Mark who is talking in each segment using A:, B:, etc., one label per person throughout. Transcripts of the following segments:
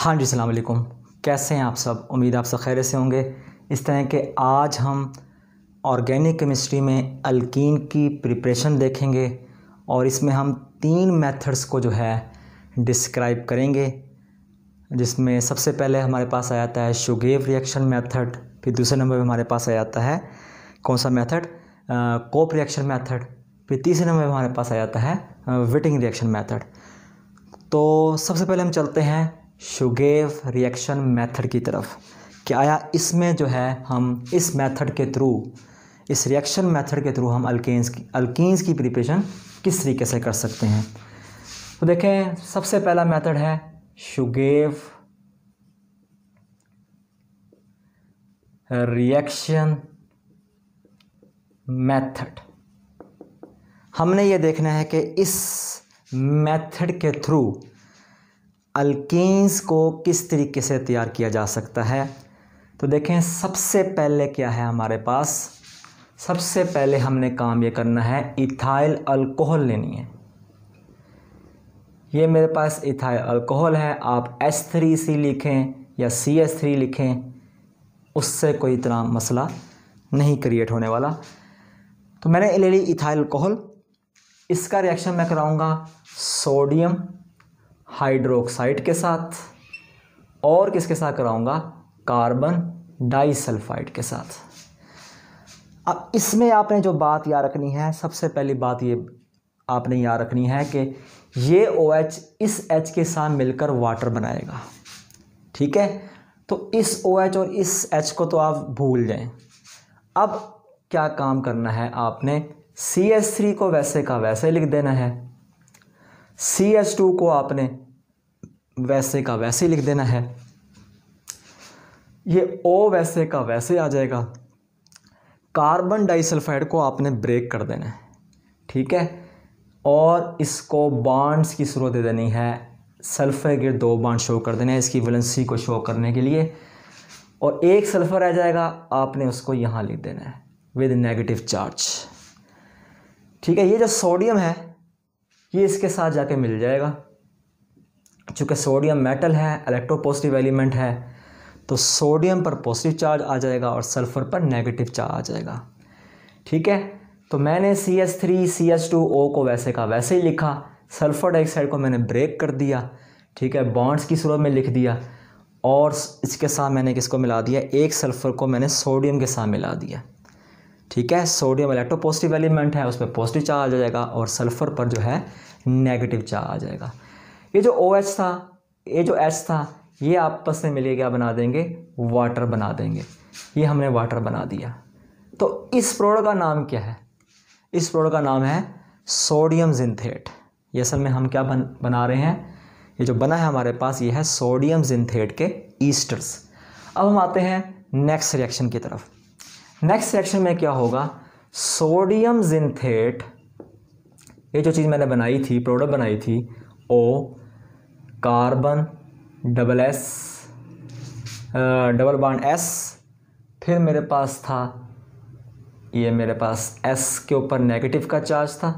A: हाँ जी सलामकुम कैसे हैं आप सब उम्मीद आप सब खैर से होंगे इस तरह के आज हम ऑर्गेनिक केमिस्ट्री में अल्किन की प्रिपरेशन देखेंगे और इसमें हम तीन मेथड्स को जो है डिस्क्राइब करेंगे जिसमें सबसे पहले हमारे पास आ जाता है शुगेव रिएक्शन मेथड फिर दूसरे नंबर पर हमारे पास आ जाता है कौन सा मेथड कोप रिएक्शन मेथड फिर तीसरे नंबर पर हमारे पास आ जाता है विटिंग रिएक्शन मेथड तो सबसे पहले हम चलते हैं शुगेव रिएक्शन मेथड की तरफ कि आया इसमें जो है हम इस मेथड के थ्रू इस रिएक्शन मेथड के थ्रू हम अल्केन्स की अल्किस की प्रिपरेशन किस तरीके से कर सकते हैं तो देखें सबसे पहला मेथड है शुगेव रिएक्शन मेथड हमने ये देखना है कि इस मेथड के थ्रू अल्केन्स को किस तरीके से तैयार किया जा सकता है तो देखें सबसे पहले क्या है हमारे पास सबसे पहले हमने काम ये करना है इथाइल अल्कोहल लेनी है ये मेरे पास इथाइल अल्कोहल है आप एस थ्री सी लिखें या सी एस थ्री लिखें उससे कोई इतना मसला नहीं क्रिएट होने वाला तो मैंने ले ली इथाइल अल्कोहल इसका रिएक्शन मैं कराऊंगा सोडियम हाइड्रोक्साइड के साथ और किसके साथ कराऊंगा कार्बन डाइसल्फाइड के साथ अब इसमें आपने जो बात याद रखनी है सबसे पहली बात ये आपने याद रखनी है कि ये ओ OH इस एच के साथ मिलकर वाटर बनाएगा ठीक है तो इस ओ OH और इस एच को तो आप भूल जाएं अब क्या काम करना है आपने सी एस थ्री को वैसे का वैसे लिख देना है सी एस टू को आपने वैसे का वैसे लिख देना है ये ओ वैसे का वैसे आ जाएगा कार्बन डाइसल्फाइड को आपने ब्रेक कर देना है ठीक है और इसको बांड्स की शुरू दे देनी है सल्फ़र के दो बांड शो कर देने हैं इसकी वलेंसी को शो करने के लिए और एक सल्फ़र रह जाएगा आपने उसको यहाँ लिख देना है विद नेगेटिव चार्ज ठीक है ये जो सोडियम है ये इसके साथ जाके मिल जाएगा चूँकि सोडियम मेटल है इलेक्ट्रोपॉजिटिव एलिमेंट है तो सोडियम पर पॉजिटिव चार्ज आ जाएगा और सल्फ़र पर नेगेटिव चार्ज आ जाएगा ठीक है तो मैंने C S three C S two O को वैसे का वैसे ही लिखा सल्फ़र डाइऑक्साइड को मैंने ब्रेक कर दिया ठीक है बॉन्ड्स की सूरत में लिख दिया और इसके साथ मैंने किसको मिला दिया एक सल्फ़र को मैंने सोडियम के साथ मिला दिया ठीक है सोडियम इलेक्ट्रो पॉजिटिव एलिमेंट है उस पर पॉजिटिव चार्ज आ जाएगा और सल्फ़र पर जो है नेगेटिव चार्ज आ जाएगा ये जो ओ OH था ये जो एच था ये आपस में मिले क्या बना देंगे वाटर बना देंगे ये हमने वाटर बना दिया तो इस प्रोडक्ट का नाम क्या है इस प्रोडक्ट का नाम है सोडियम जिंथेट ये असल में हम क्या बन बना रहे हैं ये जो बना है हमारे पास ये है सोडियम जिंथेट के ईस्टर्स अब हम आते हैं नेक्स्ट रिएक्शन की तरफ नेक्स्ट रिएक्शन में क्या होगा सोडियम जिंथेट ये जो चीज़ मैंने बनाई थी प्रोडक्ट बनाई थी O carbon double S double bond S फिर मेरे पास था ये मेरे पास एस के ऊपर नेगेटिव का चार्ज था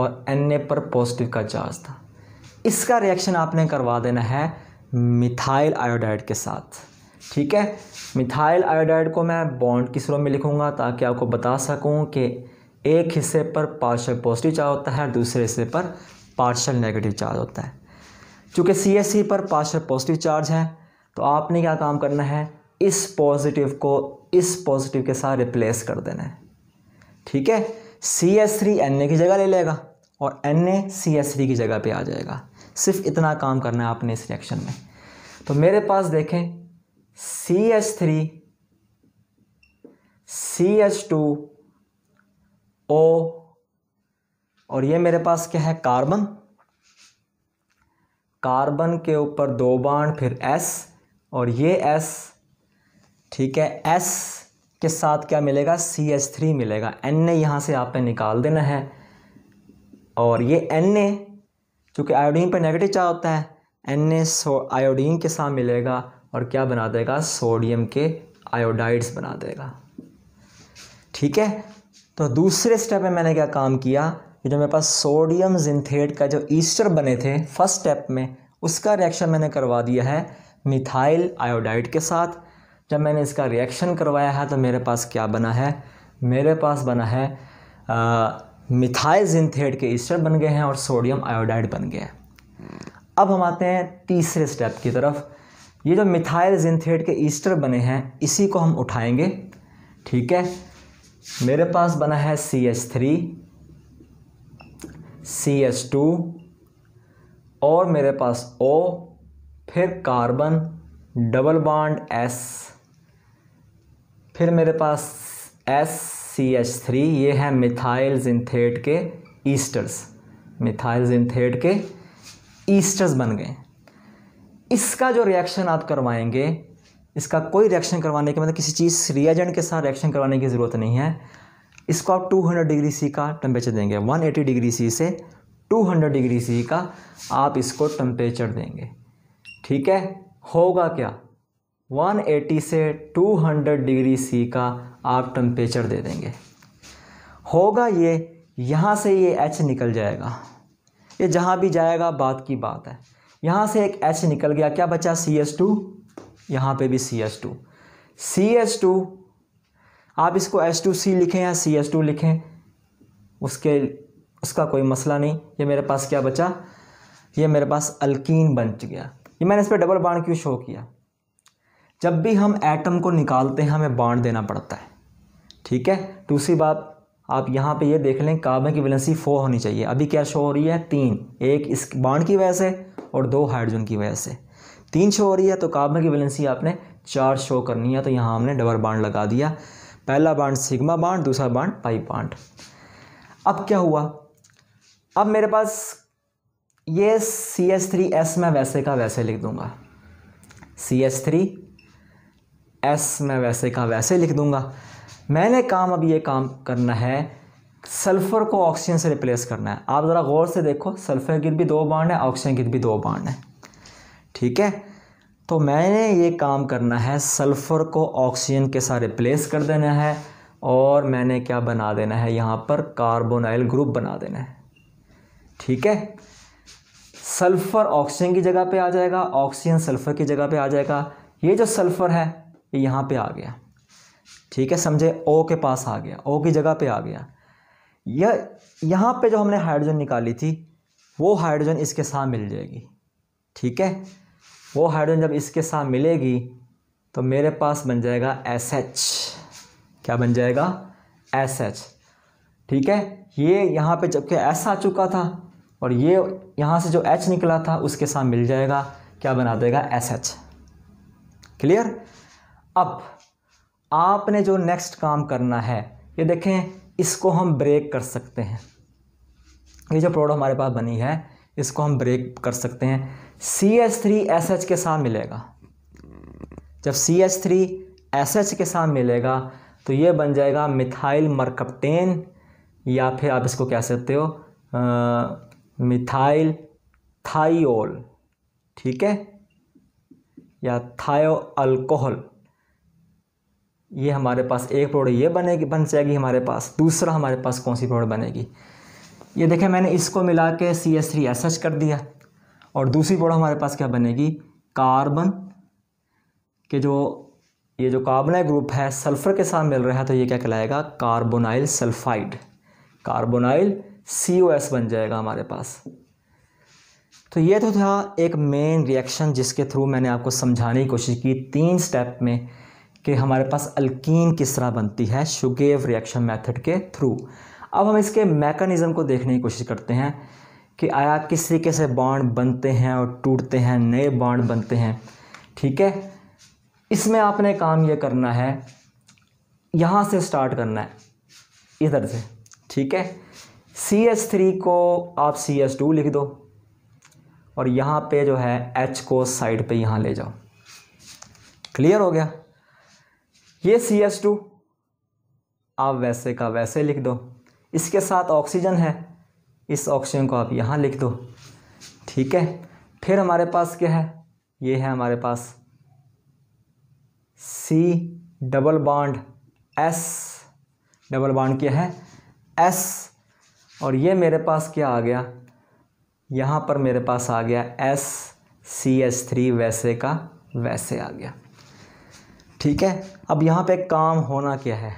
A: और एन ए पर पॉजिटिव का चार्ज था इसका रिएक्शन आपने करवा देना है मिथाइल आयोडाइड के साथ ठीक है मिथाइल आयोडाइड को मैं बॉन्ड की स्लो में लिखूंगा ताकि आपको बता सकूं कि एक हिस्से पर पार्शल पॉजिटिव चार्ज होता है दूसरे हिस्से पर पार्शल नेगेटिव चार्ज होता है चूँकि सी एस सी e पर पार्शल पॉजिटिव चार्ज है तो आपने क्या काम करना है इस पॉजिटिव को इस पॉजिटिव के साथ रिप्लेस कर देना है ठीक है C S three N A की जगह ले लेगा और N A C S three की जगह पे आ जाएगा सिर्फ इतना काम करना है आपने इस रिएक्शन में तो मेरे पास देखें C H three C H two O और ये मेरे पास क्या है कार्बन कार्बन के ऊपर दो बाण फिर एस और ये एस ठीक है एस के साथ क्या मिलेगा सी एच थ्री मिलेगा एन ए यहाँ से आपने निकाल देना है और ये एन ए चूँकि आयोडीन पर नेगेटिव चार्ज होता है एन ए सो आयोडीन के साथ मिलेगा और क्या बना देगा सोडियम के आयोडाइड्स बना देगा ठीक है तो दूसरे स्टेप में मैंने क्या काम किया ये जो मेरे पास सोडियम जिंथेट का जो ईस्टर बने थे फर्स्ट स्टेप में उसका रिएक्शन मैंने करवा दिया है मिथाइल आयोडाइड के साथ जब मैंने इसका रिएक्शन करवाया है तो मेरे पास क्या बना है मेरे पास बना है मिथाइल जिंथेट के ईस्टर बन गए हैं और सोडियम आयोडाइड बन गए हैं अब हम आते हैं तीसरे स्टेप की तरफ ये जो मिथाइल जिंथेट के ईस्टर बने हैं इसी को हम उठाएंगे ठीक है मेरे पास बना है C H three C S two और मेरे पास ओ फिर कार्बन डबल बॉन्ड एस फिर मेरे पास एस सी एच थ्री ये है मिथाइल जिंथेट के ईस्टर्स मिथाइल जिंथेट के ईस्टर्स बन गए इसका जो रिएक्शन आप करवाएंगे इसका कोई रिएक्शन करवाने के मतलब किसी चीज़ रिएजेंट के साथ रिएक्शन करवाने की ज़रूरत नहीं है इसको आप 200 डिग्री सी का टेम्परेचर देंगे 180 डिग्री सी से 200 डिग्री सी का आप इसको टेम्परेचर देंगे ठीक है होगा क्या 180 से 200 डिग्री सी का आप टेम्परेचर दे देंगे होगा ये यहाँ से ये एच निकल जाएगा ये जहाँ भी जाएगा बात की बात है यहाँ से एक एच निकल गया क्या बचा सी एस टू यहाँ पर भी C S two C S two आप इसको एस टू सी लिखें या सी एस टू लिखें उसके उसका कोई मसला नहीं ये मेरे पास क्या बचा ये मेरे पास अल्कीन बन गया ये मैंने इस पर डबल बाड क्यों शो किया जब भी हम एटम को निकालते हैं हमें बाड देना पड़ता है ठीक है दूसरी बात आप यहाँ पे ये देख लें कार्बन की वैलेंसी फोर होनी चाहिए अभी क्या शो हो रही है तीन एक इस बाड की वजह से और दो हाइड्रोजन की वजह से तीन शो हो रही है तो कार्बन की वैलेंसी आपने चार शो करनी है तो यहाँ हमने डबल बाड लगा दिया पहला बांड सिग्मा बांड दूसरा बांड पाई बांड अब क्या हुआ अब मेरे पास ये सी एस थ्री एस मैं वैसे का वैसे लिख दूंगा सी एस थ्री एस मैं वैसे का वैसे लिख दूंगा मैंने काम अब ये काम करना है सल्फ़र को ऑक्सीजन से रिप्लेस करना है आप ज़रा गौर से देखो सल्फ़र गिर भी दो बाढ़ है ऑक्सीजन गिर भी दो बाढ़ है ठीक है तो मैंने ये काम करना है सल्फ़र को ऑक्सीजन के साथ रिप्लेस कर देना है और मैंने क्या बना देना है यहाँ पर कार्बोनाइल ग्रुप बना देना है ठीक है सल्फ़र ऑक्सीजन की जगह पे आ जाएगा ऑक्सीजन सल्फ़र की जगह पे आ जाएगा ये जो सल्फ़र है ये यहाँ पे आ गया ठीक है समझे ओ के पास आ गया ओ की जगह पे आ गया यह यहाँ पे जो हमने हाइड्रोजन निकाली थी वो हाइड्रोजन इसके साथ मिल जाएगी ठीक है वो हाइड्रोजन जब इसके साथ मिलेगी तो मेरे पास बन जाएगा एस एच क्या बन जाएगा एस एच ठीक है ये यहाँ पे जबकि एस आ चुका था और ये यहाँ से जो एच निकला था उसके साथ मिल जाएगा क्या बना देगा एस एच क्लियर अब आपने जो नेक्स्ट काम करना है ये देखें इसको हम ब्रेक कर सकते हैं ये जो प्रोडक्ट हमारे पास बनी है इसको हम ब्रेक कर सकते हैं C H three S H के साथ मिलेगा जब C H three S H के साथ मिलेगा तो ये बन जाएगा मिथाइल मरकप्टेन या फिर आप इसको कह सकते हो आ, मिथाइल थाइोल ठीक है या थायो अल्कोहल ये हमारे पास एक प्रोडक्ट ये बनेगी बन जाएगी हमारे पास दूसरा हमारे पास कौन सी प्रोडक्ट बनेगी ये देखें मैंने इसको मिला के C S three S H कर दिया और दूसरी बॉन्ड हमारे पास क्या बनेगी कार्बन के जो ये जो कार्बनाइल ग्रुप है सल्फर के साथ मिल रहा है तो ये क्या कहलाएगा कार्बोनाइल सल्फाइड कार्बोनाइल सी बन जाएगा हमारे पास तो ये तो था एक मेन रिएक्शन जिसके थ्रू मैंने आपको समझाने की कोशिश की तीन स्टेप में कि हमारे पास अल्कीन किस तरह बनती है शुगेव रिएक्शन मेथड के थ्रू अब हम इसके मैकेनिज़्म को देखने की कोशिश करते हैं कि आया किस तरीके से बॉन्ड बनते हैं और टूटते हैं नए बॉन्ड बनते हैं ठीक है इसमें आपने काम ये करना है यहाँ से स्टार्ट करना है इधर से ठीक है सी एस थ्री को आप सी एस टू लिख दो और यहाँ पे जो है एच को साइड पे यहाँ ले जाओ क्लियर हो गया ये सी एस टू आप वैसे का वैसे लिख दो इसके साथ ऑक्सीजन है इस ऑक्सीजन को आप यहाँ लिख दो ठीक है फिर हमारे पास क्या है ये है हमारे पास C double bond S double bond क्या है एस और ये मेरे पास क्या आ गया यहाँ पर मेरे पास आ गया एस सी एस थ्री वैसे का वैसे आ गया ठीक है अब यहाँ पे काम होना क्या है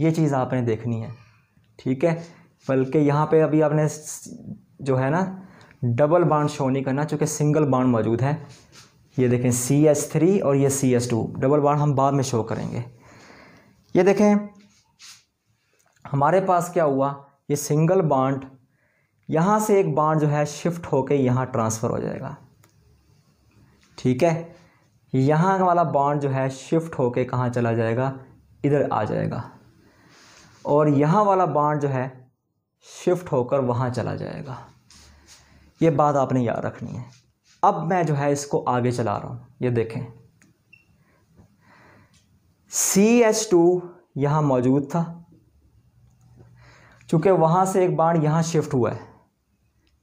A: ये चीज़ आपने देखनी है ठीक है बल्कि यहाँ पे अभी आपने जो है ना डबल बाड शो नहीं करना चूँकि सिंगल बाड मौजूद है ये देखें सी एस थ्री और ये सी एस टू डबल बाड हम बाद में शो करेंगे ये देखें हमारे पास क्या हुआ ये सिंगल बाड यहाँ से एक बाड जो है शिफ्ट होके यहाँ ट्रांसफ़र हो जाएगा ठीक है यहाँ वाला बाड जो है शिफ्ट होके कहाँ चला जाएगा इधर आ जाएगा और यहाँ वाला बाड जो है शिफ्ट होकर वहाँ चला जाएगा ये बात आपने याद रखनी है अब मैं जो है इसको आगे चला रहा हूँ ये देखें सी एच टू यहाँ मौजूद था चूँकि वहाँ से एक बाण यहाँ शिफ्ट हुआ है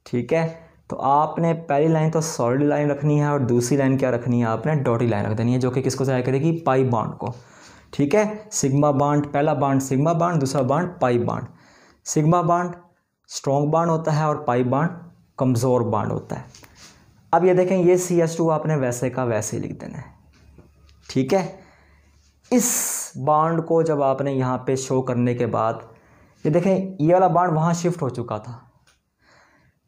A: ठीक है तो आपने पहली लाइन तो सॉलिड लाइन रखनी है और दूसरी लाइन क्या रखनी है आपने डॉटी लाइन रख देनी है जो कि किसको जाया करेगी पाई बाड को ठीक है सिग्मा बाड पहला बाड सिग्मा बाड दूसरा बाड पाई बाड सिग्मा बांड स्ट्रॉन्ग बांड होता है और पाई बांड कमज़ोर बांड होता है अब ये देखें ये सी एस टू आपने वैसे का वैसे लिख देना है ठीक है इस बांड को जब आपने यहाँ पे शो करने के बाद ये देखें ये वाला बांड वहाँ शिफ्ट हो चुका था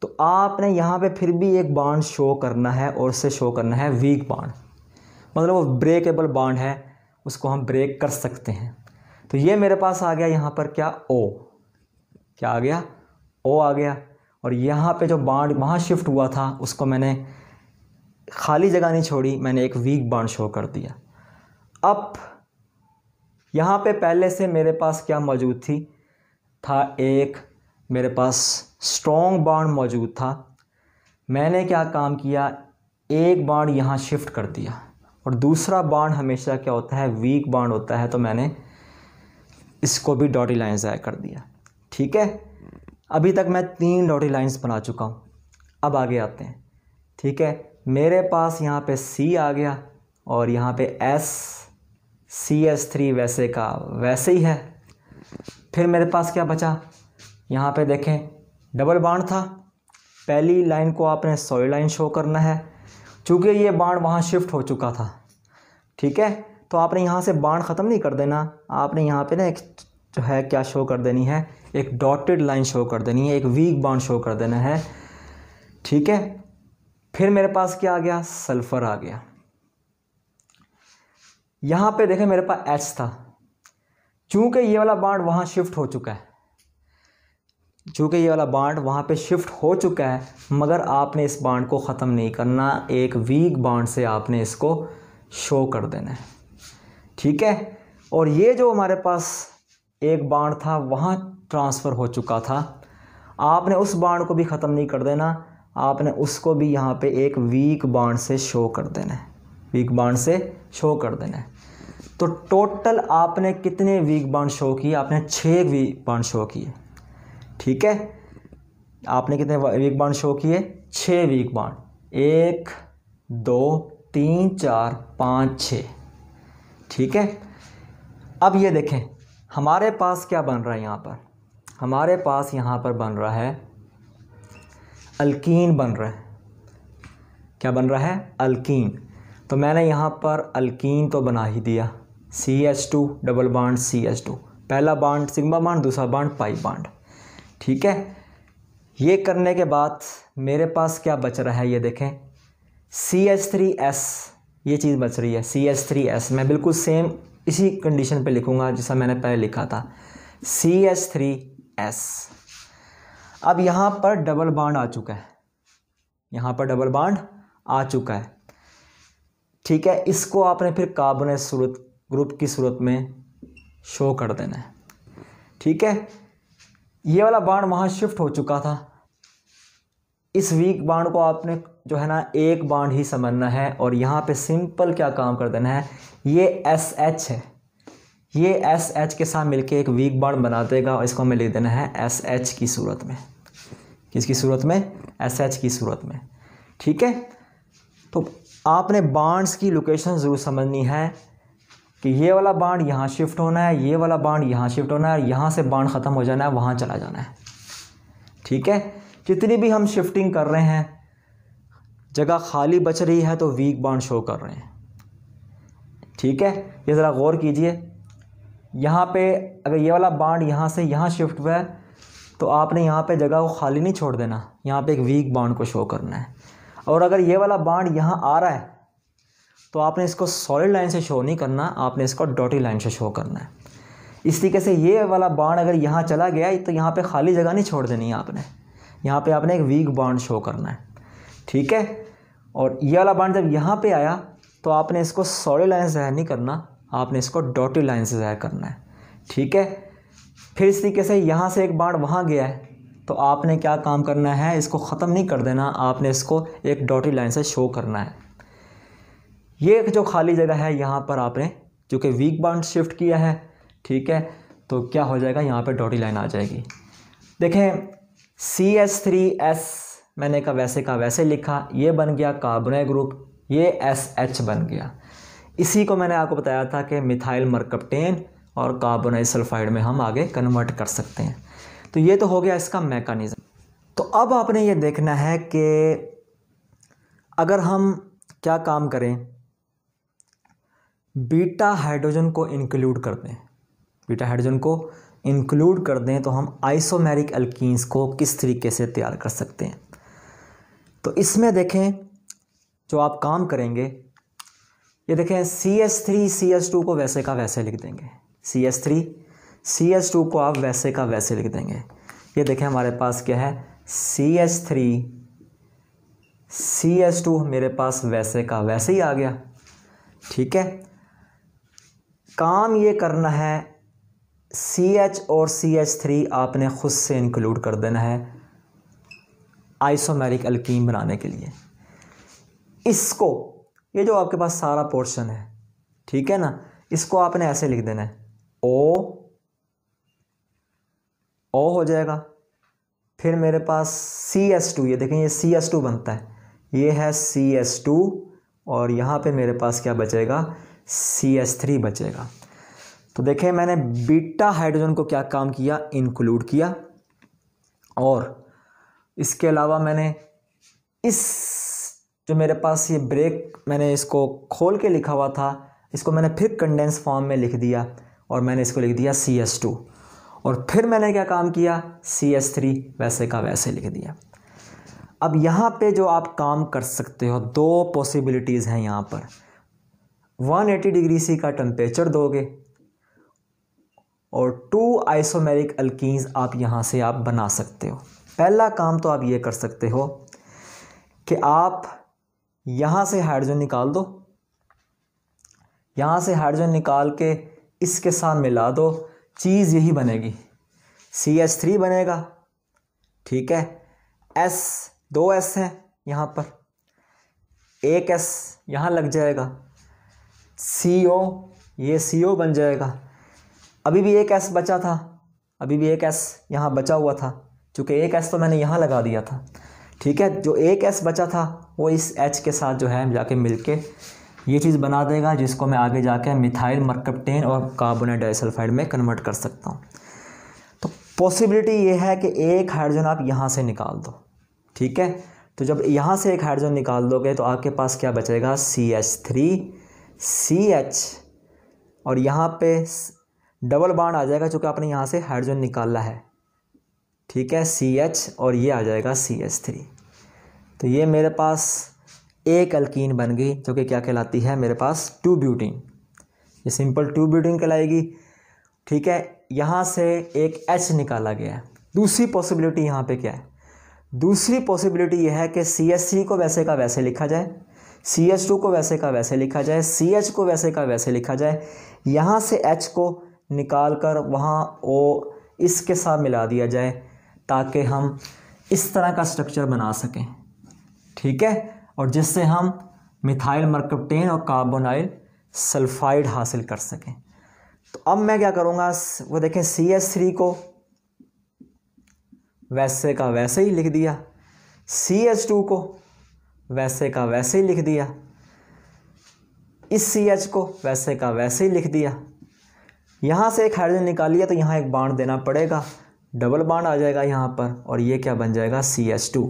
A: तो आपने यहाँ पे फिर भी एक बांड शो करना है और उससे शो करना है वीक बांड मतलब वो ब्रेकेबल बांड है उसको हम ब्रेक कर सकते हैं तो ये मेरे पास आ गया यहाँ पर क्या ओ क्या आ गया ओ आ गया और यहाँ पे जो बाड वहाँ शिफ्ट हुआ था उसको मैंने खाली जगह नहीं छोड़ी मैंने एक वीक बाड शो कर दिया अब यहाँ पे पहले से मेरे पास क्या मौजूद थी था एक मेरे पास स्ट्रॉन्ग बाड मौजूद था मैंने क्या काम किया एक बाड यहाँ शिफ्ट कर दिया और दूसरा बाड हमेशा क्या होता है वीक बाड होता है तो मैंने इसको भी डॉटी लाइन ज़ाय कर दिया ठीक है अभी तक मैं तीन डॉटी लाइंस बना चुका हूँ अब आगे आते हैं ठीक है मेरे पास यहाँ पे सी आ गया और यहाँ पे एस सी एस थ्री वैसे का वैसे ही है फिर मेरे पास क्या बचा यहाँ पे देखें डबल बाड था पहली लाइन को आपने सॉरी लाइन शो करना है चूँकि ये बाण वहाँ शिफ्ट हो चुका था ठीक है तो आपने यहाँ से बाढ़ ख़त्म नहीं कर देना आपने यहाँ पे ना एक जो है क्या शो कर देनी है एक डॉटेड लाइन शो कर देनी है एक वीक बाउंड शो कर देना है ठीक है फिर मेरे पास क्या आ गया सल्फ़र आ गया यहाँ पे देखें मेरे पास एच था चूँकि ये वाला बाड वहाँ शिफ्ट हो चुका है चूँकि ये वाला बाड वहाँ पे शिफ्ट हो चुका है मगर आपने इस बाड को ख़त्म नहीं करना एक वीक बाड से आपने इसको शो कर देना है ठीक है और ये जो हमारे पास एक बाढ़ था वहाँ ट्रांसफ़र हो चुका था आपने उस बाढ़ को भी ख़त्म नहीं कर देना आपने उसको भी यहाँ पे एक वीक बाड से शो कर देना है वीक बाड से शो कर देना है तो टोटल आपने कितने वीक बाड शो किए आपने छः वीक बाड शो किए ठीक है आपने कितने वीक बाड शो किए छः वीक बाढ़ एक दो तीन चार पाँच छ ठीक है अब ये देखें हमारे पास क्या बन रहा है यहाँ पर हमारे पास यहाँ पर बन रहा है अल्कीन बन रहा है क्या बन रहा है अल्कीन तो मैंने यहाँ पर अल्कीन तो बना ही दिया सी एच टू डबल बाड सी एच टू पहला बाड सिग्मा बाड दूसरा बाड पाई बाड ठीक है ये करने के बाद मेरे पास क्या बच रहा है ये देखें सी एच थ्री एस ये चीज़ बच रही है सी एच थ्री एस मैं बिल्कुल सेम इसी कंडीशन पे लिखूंगा जैसा मैंने पहले लिखा था सी एस थ्री एस अब यहाँ पर डबल बाड आ चुका है यहाँ पर डबल बाड आ चुका है ठीक है इसको आपने फिर काबुन सूरत ग्रुप की सूरत में शो कर देना है ठीक है ये वाला बाण वहाँ शिफ्ट हो चुका था इस वीक बाण को आपने जो है ना एक बांड ही समझना है और यहाँ पे सिंपल क्या काम कर देना है ये एस एच है ये एस एच के साथ मिलके एक वीक बांड बना देगा और इसको हमें लिख देना है एस एच की सूरत में किसकी सूरत में एस एच की सूरत में ठीक है तो आपने बांड्स की लोकेशन ज़रूर समझनी है कि ये वाला बांड यहाँ शिफ्ट होना है ये वाला बांड यहाँ शिफ्ट होना है यहाँ से बांड ख़त्म हो जाना है वहाँ चला जाना है ठीक है जितनी भी हम शिफ्टिंग कर रहे हैं जगह खाली बच रही है तो वीक बॉन्ड शो कर रहे हैं ठीक है ये ज़रा गौर कीजिए यहाँ पे अगर ये वाला बॉन्ड यहाँ से यहाँ शिफ्ट हुआ है तो आपने यहाँ पे जगह को खाली नहीं छोड़ देना यहाँ पे एक वीक बाड को शो करना है और अगर ये वाला बाड यहाँ आ रहा है तो आपने इसको सॉलिड लाइन से शो नहीं करना आपने इसको डॉटी लाइन से शो करना है इस तरीके से ये वाला बाड अगर यहाँ चला गया तो यहाँ पर खाली जगह नहीं छोड़ देनी आपने यहाँ पर आपने एक वीक बाड शो करना है ठीक है और ये वाला बाड जब यहाँ पे आया तो आपने इसको सॉरी लाइन से ज़ाहिर नहीं करना आपने इसको डॉटेड लाइन से ज़ाहिर करना है ठीक है फिर इस तरीके से यहाँ से एक बाड वहाँ गया है तो आपने क्या काम करना है इसको ख़त्म नहीं कर देना आपने इसको एक डॉटेड लाइन से शो करना है ये जो खाली जगह है यहाँ पर आपने जो कि वीक बाउंड शिफ्ट किया है ठीक है तो क्या हो जाएगा यहाँ पर डॉटी लाइन आ जाएगी देखें सी एस थ्री एस मैंने कहा वैसे का वैसे लिखा ये बन गया कार्बोनिल ग्रुप ये एस एच बन गया इसी को मैंने आपको बताया था कि मिथाइल मरकपटेन और कार्बोनाइल सल्फाइड में हम आगे कन्वर्ट कर सकते हैं तो ये तो हो गया इसका मैकानिज़म तो अब आपने ये देखना है कि अगर हम क्या काम करें बीटा हाइड्रोजन को इंक्लूड कर दें बीटा हाइड्रोजन को इंक्लूड कर दें तो हम आइसोमेरिक अल्किस को किस तरीके से तैयार कर सकते हैं तो इसमें देखें जो आप काम करेंगे ये देखें C S three C S two को वैसे का वैसे लिख देंगे C S three C S two को आप वैसे का वैसे लिख देंगे ये देखें हमारे पास क्या है C S three C S two मेरे पास वैसे का वैसे ही आ गया ठीक है काम ये करना है सी एच और सी एच थ्री आपने ख़ुद से इंक्लूड कर देना है आइसोमेरिक अल्कीन बनाने के लिए इसको ये जो आपके पास सारा पोर्शन है ठीक है ना इसको आपने ऐसे लिख देना है ओ ओ हो जाएगा फिर मेरे पास सी एस टू ये देखें ये सी एस टू बनता है ये है सी एस टू और यहाँ पे मेरे पास क्या बचेगा सी एस थ्री बचेगा तो देखें मैंने बीटा हाइड्रोजन को क्या काम किया इंक्लूड किया और इसके अलावा मैंने इस जो मेरे पास ये ब्रेक मैंने इसको खोल के लिखा हुआ था इसको मैंने फिर कंडेंस फॉर्म में लिख दिया और मैंने इसको लिख दिया सी एस टू और फिर मैंने क्या काम किया सी एस थ्री वैसे का वैसे लिख दिया अब यहाँ पे जो आप काम कर सकते हो दो पॉसिबिलिटीज़ हैं यहाँ पर 180 डिग्री सी का टेम्परेचर दोगे और टू आइसोमेरिक अल्कीन्स आप यहाँ से आप बना सकते हो पहला काम तो आप ये कर सकते हो कि आप यहाँ से हाइड्रोजन निकाल दो यहाँ से हाइड्रोजन निकाल के इसके साथ मिला दो चीज़ यही बनेगी सी एच थ्री बनेगा ठीक है एस दो एस है यहाँ पर एक एस यहाँ लग जाएगा सी ओ ये सी ओ बन जाएगा अभी भी एक एस बचा था अभी भी एक एस यहाँ बचा हुआ था क्योंकि एक एस तो मैंने यहाँ लगा दिया था ठीक है जो एक एस बचा था वो इस एच के साथ जो है जाके मिल के ये चीज़ बना देगा जिसको मैं आगे जाके मिथाइल मरकपटेन और कार्बोनेट डाइसल्फाइड में कन्वर्ट कर सकता हूँ तो पॉसिबिलिटी ये है कि एक हाइड्रोजन आप यहाँ से निकाल दो ठीक है तो जब यहाँ से एक हाइड्रोजन निकाल दोगे तो आपके पास क्या बचेगा C H three C H और यहाँ पे डबल बाड आ जाएगा चूँकि आपने यहाँ से हाइड्रोजन निकाला है ठीक है सी एच और ये आ जाएगा सी एच थ्री तो ये मेरे पास एक अल्कीन बन गई जो कि क्या कहलाती है मेरे पास टू ब्यूटीन ये सिंपल टू ब्यूटीन कहलाएगी ठीक है यहाँ से एक एच निकाला गया है दूसरी पॉसिबिलिटी यहाँ पे क्या है दूसरी पॉसिबिलिटी यह है कि सी एस थ्री को वैसे का वैसे लिखा जाए सी एच टू को वैसे का वैसे लिखा जाए सी एच को वैसे का वैसे लिखा जाए यहाँ से एच को निकाल कर वहाँ ओ इसके साथ मिला दिया जाए ताकि हम इस तरह का स्ट्रक्चर बना सकें ठीक है और जिससे हम मिथाइल मर्कप्टेन और कार्बोनाइल सल्फाइड हासिल कर सकें तो अब मैं क्या करूँगा वो देखें सी एस थ्री को वैसे का वैसे ही लिख दिया सी एच टू को वैसे का वैसे ही लिख दिया इस सी एच को वैसे का वैसे ही लिख दिया यहाँ से एक हाइड्रोजन निकालिए तो यहाँ एक बाढ़ देना पड़ेगा डबल बाड आ जाएगा यहाँ पर और ये क्या बन जाएगा सी एच टू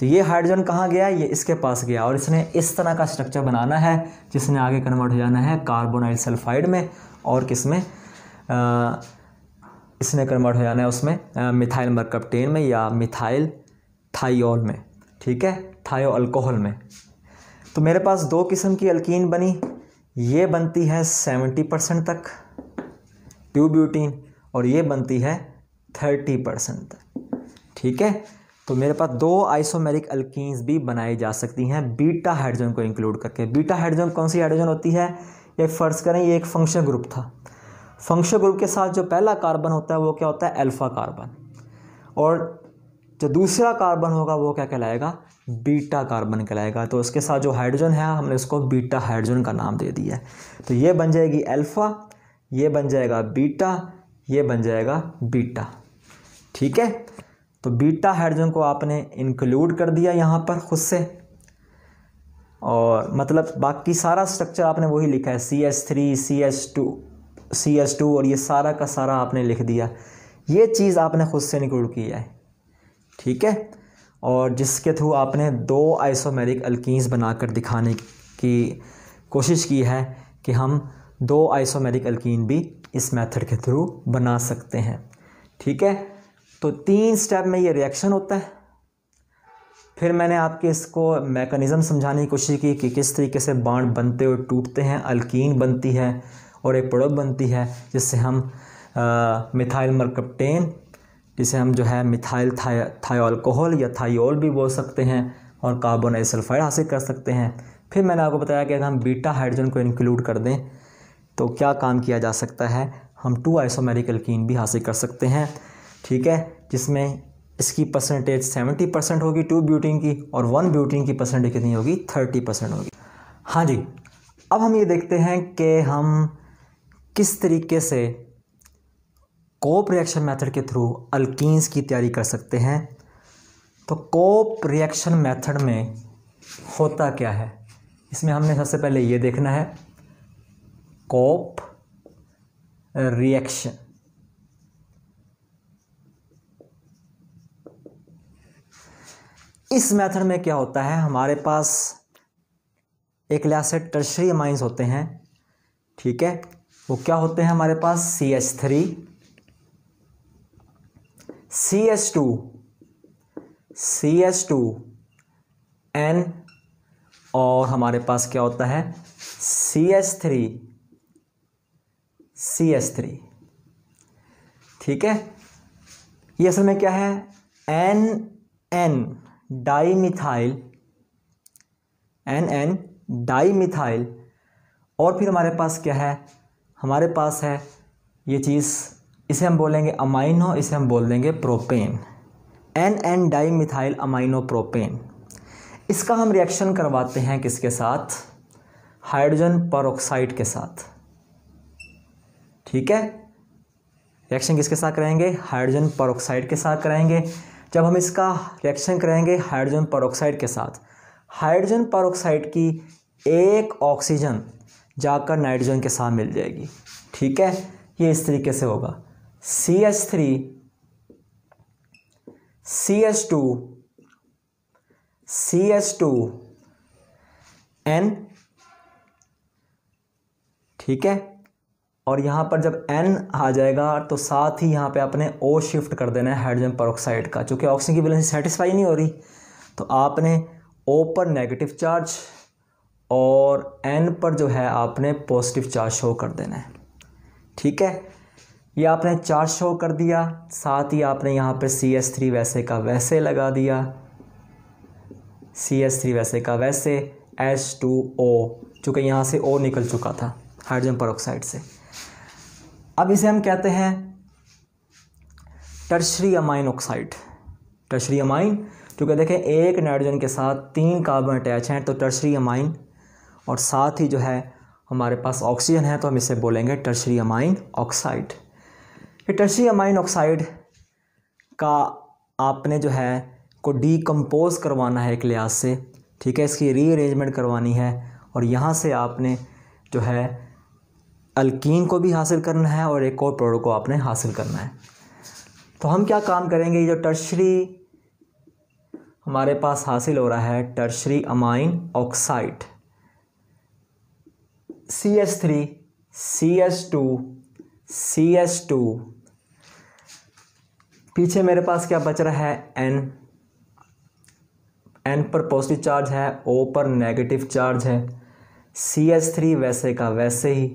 A: तो ये हाइड्रोजन कहाँ गया ये इसके पास गया और इसने इस तरह का स्ट्रक्चर बनाना है जिसने आगे कन्वर्ट हो जाना है कार्बोनाइल सल्फाइड में और किस में आ, इसने कन्वर्ट हो जाना है उसमें आ, मिथाइल मरकपटेन में या मिथाइल थाइल में ठीक है थायो अल्कोहल में तो मेरे पास दो किस्म की अल्कीन बनी ये बनती है सेवेंटी परसेंट तक ट्यूब्यूटीन और ये बनती है थर्टी परसेंट तक ठीक है तो मेरे पास दो आइसोमेरिक अल्किन्स भी बनाई जा सकती हैं बीटा हाइड्रोजन को इंक्लूड करके बीटा हाइड्रोजन कौन सी हाइड्रोजन होती है ये फर्ज करें ये एक फंक्शन ग्रुप था फंक्शन ग्रुप के साथ जो पहला कार्बन होता है वो क्या होता है अल्फ़ा कार्बन और जो दूसरा कार्बन होगा वो क्या कहलाएगा बीटा कार्बन कहलाएगा तो उसके साथ जो हाइड्रोजन है हमने उसको बीटा हाइड्रोजन का नाम दे दिया है तो ये बन जाएगी अल्फ़ा ये बन जाएगा बीटा ये बन जाएगा बीटा ठीक है तो बीटा हाइड्रोजन को आपने इंक्लूड कर दिया यहाँ पर खुद से और मतलब बाकी सारा स्ट्रक्चर आपने वही लिखा है C S three C S two C S two और ये सारा का सारा आपने लिख दिया ये चीज़ आपने खुद से इंक्लूड किया है ठीक है और जिसके थ्रू आपने दो आइसोमेरिक अल्कीन्स बनाकर दिखाने की कोशिश की है कि हम दो आइसोमेरिक अल्कीन भी इस मेथड के थ्रू बना सकते हैं ठीक है तो तीन स्टेप में ये रिएक्शन होता है फिर मैंने आपके इसको मैकेनिज़्म समझाने की कोशिश की कि किस तरीके से बाढ़ बनते और टूटते हैं अल्कीन बनती है और एक प्रोडक्ट बनती है जिससे हम आ, मिथाइल मरकप्टेन जिसे हम जो है मिथाइल था अल्कोहल या थाइल भी बोल सकते हैं और कार्बोनाइल सल्फाइड हासिल कर सकते हैं फिर मैंने आपको बताया कि अगर हम बीटा हाइड्रोजन को इंक्लूड कर दें तो क्या काम किया जा सकता है हम टू आइसोमेरिक एल्कीन भी हासिल कर सकते हैं ठीक है जिसमें इसकी परसेंटेज सेवेंटी परसेंट होगी टू ब्यूटीन की और वन ब्यूटीन की परसेंटेज कितनी होगी थर्टी परसेंट होगी हाँ जी अब हम ये देखते हैं कि हम किस तरीके से कोप रिएक्शन मेथड के थ्रू अल्कीन्स की तैयारी कर सकते हैं तो कोप रिएक्शन मेथड में होता क्या है इसमें हमने सबसे पहले ये देखना है कोप रिएक्शन uh, इस मेथड में क्या होता है हमारे पास एक लिहाज से टर्शरी माइंस होते हैं ठीक है वो क्या होते हैं हमारे पास C H three C H two C H two N और हमारे पास क्या होता है C H three C S three ठीक है ये असल में क्या है N N di methyl N N di methyl और फिर हमारे पास क्या है हमारे पास है ये चीज़ इसे हम बोलेंगे अमाइनो इसे हम बोल देंगे propane N N di methyl amino propane इसका हम रिएक्शन करवाते हैं किसके साथ हाइड्रोजन परऑक्साइड के साथ ठीक है रिएक्शन किसके साथ कराएंगे हाइड्रोजन परोक्साइड के साथ कराएंगे जब हम इसका रिएक्शन कराएंगे हाइड्रोजन परोक्साइड के साथ हाइड्रोजन परोक्साइड की एक ऑक्सीजन जाकर नाइट्रोजन के साथ मिल जाएगी ठीक है ये इस तरीके से होगा C H three C H two C H two N ठीक है और यहाँ पर जब एन आ जाएगा तो साथ ही यहाँ पे आपने ओ शिफ्ट कर देना है हाइड्रोजन परऑक्साइड का चूँकि ऑक्सीजन की वैलेंसी सेटिस्फाई नहीं हो रही तो आपने ओ पर नेगेटिव चार्ज और एन पर जो है आपने पॉजिटिव चार्ज शो कर देना है ठीक है ये आपने चार्ज शो कर दिया साथ ही आपने यहाँ पे सी एस थ्री वैसे का वैसे लगा दिया सी एस थ्री वैसे का वैसे एस टू ओ चूँकि यहाँ से ओ निकल चुका था हाइड्रोजन परऑक्साइड से अब इसे हम कहते हैं tertiary amine oxide tertiary amine क्योंकि देखें एक नाइट्रोजन के साथ तीन कार्बन अटैच हैं तो टर्शरी अमाइन और साथ ही जो है हमारे पास ऑक्सीजन है तो हम इसे बोलेंगे टर्शरी अमाइन ऑक्साइड ये टर्शरी अमाइन ऑक्साइड का आपने जो है को डीकम्पोज करवाना है एक लिहाज से ठीक है इसकी रीअरेंजमेंट करवानी है और यहाँ से आपने जो है अल्कीन को भी हासिल करना है और एक और प्रोडक्ट को आपने हासिल करना है तो हम क्या काम करेंगे ये जो टर्शरी हमारे पास हासिल हो रहा है tertiary amine oxide C S three C S two C S two पीछे मेरे पास क्या बच रहा है एन एन पर पॉजिटिव चार्ज है ओ पर नेगेटिव चार्ज है सी एस थ्री वैसे का वैसे ही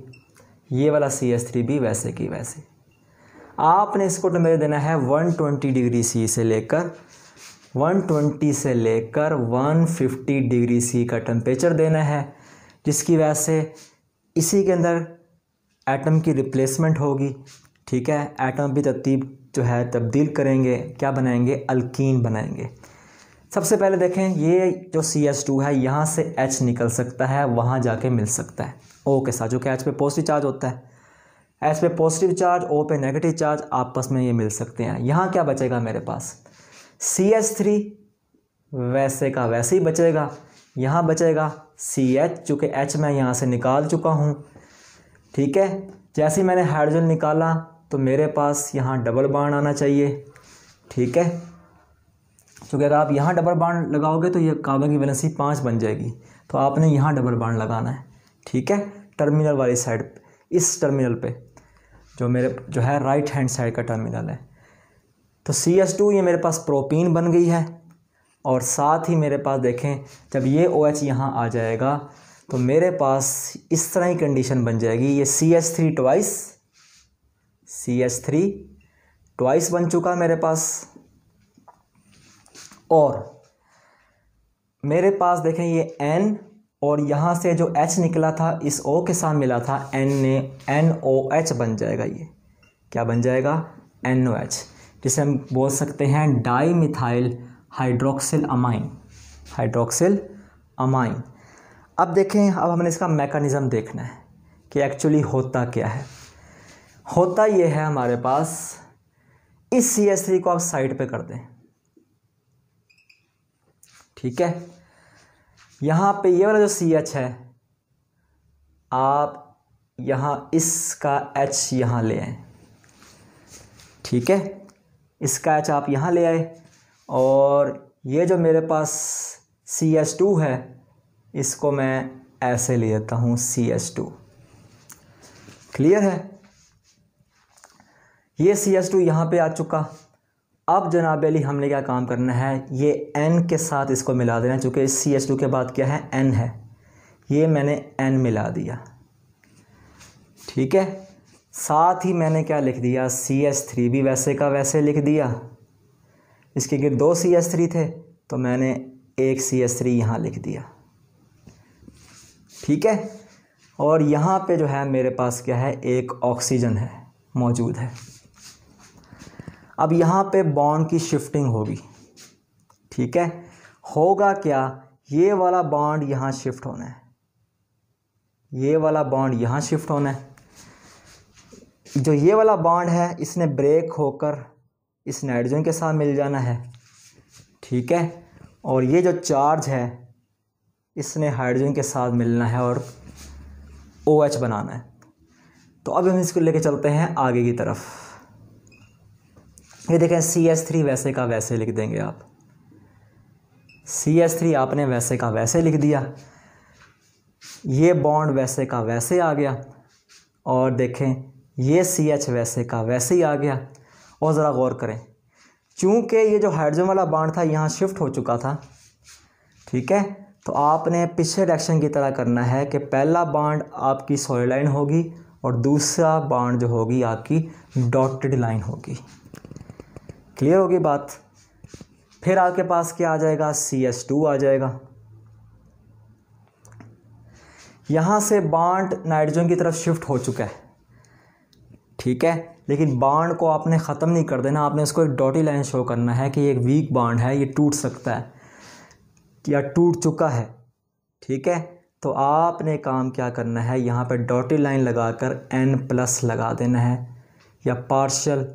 A: ये वाला सी एस थ्री भी वैसे की वैसे आपने इसको टेम्परेचर तो देना है 120 डिग्री सी से लेकर 120 से लेकर 150 डिग्री सी का टेम्परेचर देना है जिसकी वजह से इसी के अंदर एटम की रिप्लेसमेंट होगी ठीक है एटम भी तरतीब जो है तब्दील करेंगे क्या बनाएंगे अल्कीन बनाएंगे सबसे पहले देखें ये जो सी एस टू है यहाँ से एच निकल सकता है वहाँ जाके मिल सकता है ओ के साथ जो कि एच पे पॉजिटिव चार्ज होता है एच पे पॉजिटिव चार्ज ओ पे नेगेटिव चार्ज आपस में ये मिल सकते हैं यहाँ क्या बचेगा मेरे पास सी एच थ्री वैसे का वैसे ही बचेगा यहाँ बचेगा सी एच चूँकि एच मैं यहाँ से निकाल चुका हूँ ठीक है जैसे ही मैंने हाइड्रोजन निकाला तो मेरे पास यहाँ डबल बाड आना चाहिए ठीक है क्योंकि तो अगर आप यहाँ डबल बाड लगाओगे तो ये कार्बन की वैलेंसी पाँच बन जाएगी तो आपने यहाँ डबल बाड लगाना है ठीक है टर्मिनल वाली साइड इस टर्मिनल पे जो मेरे जो है राइट हैंड साइड का टर्मिनल है तो सी एस टू ये मेरे पास प्रोपीन बन गई है और साथ ही मेरे पास देखें जब ये ओ एच यहाँ आ जाएगा तो मेरे पास इस तरह ही कंडीशन बन जाएगी ये C S three twice C S three twice बन चुका मेरे पास और मेरे पास देखें ये एन और यहाँ से जो H निकला था इस O के साथ मिला था एन ने एन ओ एच बन जाएगा ये क्या बन जाएगा एन ओ एच जिसे हम बोल सकते हैं di methyl hydroxyl amine hydroxyl amine अब देखें अब हमने इसका मैकानिजम देखना है कि एक्चुअली होता क्या है होता ये है हमारे पास इस सी एस थ्री को आप साइड पे कर दें ठीक है यहाँ पे ये वाला जो सी एच है आप यहाँ इसका एच यहाँ ले आए ठीक है इसका एच आप यहाँ ले आए और ये जो मेरे पास सी एच टू है इसको मैं ऐसे ले लेता हूँ सी एच टू क्लियर है ये सी एच टू यहाँ पर आ चुका अब जनाब अली हमने क्या काम करना है ये एन के साथ इसको मिला देना चूँकि सी एच टू के बाद क्या है एन है ये मैंने एन मिला दिया ठीक है साथ ही मैंने क्या लिख दिया सी एच थ्री भी वैसे का वैसे लिख दिया इसके गिर दो सी एच थ्री थे तो मैंने एक सी एच थ्री यहाँ लिख दिया ठीक है और यहाँ पे जो है मेरे पास क्या है एक ऑक्सीजन है मौजूद है अब यहाँ पे बॉन्ड की शिफ्टिंग होगी ठीक है होगा क्या ये वाला बॉन्ड यहाँ शिफ्ट होना है ये वाला बॉन्ड यहाँ शिफ्ट होना है जो ये वाला बॉन्ड है इसने ब्रेक होकर इस नाइट्रोजन के साथ मिल जाना है ठीक है और ये जो चार्ज है इसने हाइड्रोजन के साथ मिलना है और ओ OH बनाना है तो अब हम इसको लेके चलते हैं आगे की तरफ ये देखें सी एस थ्री वैसे का वैसे लिख देंगे आप सी एस थ्री आपने वैसे का वैसे लिख दिया ये बॉन्ड वैसे का वैसे आ गया और देखें ये सी एच वैसे का वैसे ही आ गया और ज़रा गौर करें क्योंकि ये जो हाइड्रोजन वाला बॉन्ड था यहाँ शिफ्ट हो चुका था ठीक है तो आपने पिछले डायरेक्शन की तरह करना है कि पहला बॉन्ड आपकी सोलर लाइन होगी और दूसरा बॉन्ड जो होगी आपकी डॉटेड लाइन होगी क्लियर होगी बात फिर आपके पास क्या आ जाएगा सी एस टू आ जाएगा यहाँ से बांड नाइट्रोजन की तरफ शिफ्ट हो चुका है ठीक है लेकिन बांड को आपने ख़त्म नहीं कर देना आपने उसको एक डॉटी लाइन शो करना है कि एक वीक बांड है ये टूट सकता है या टूट चुका है ठीक है तो आपने काम क्या करना है यहाँ पर डॉटी लाइन लगाकर एन प्लस लगा देना है या पार्शल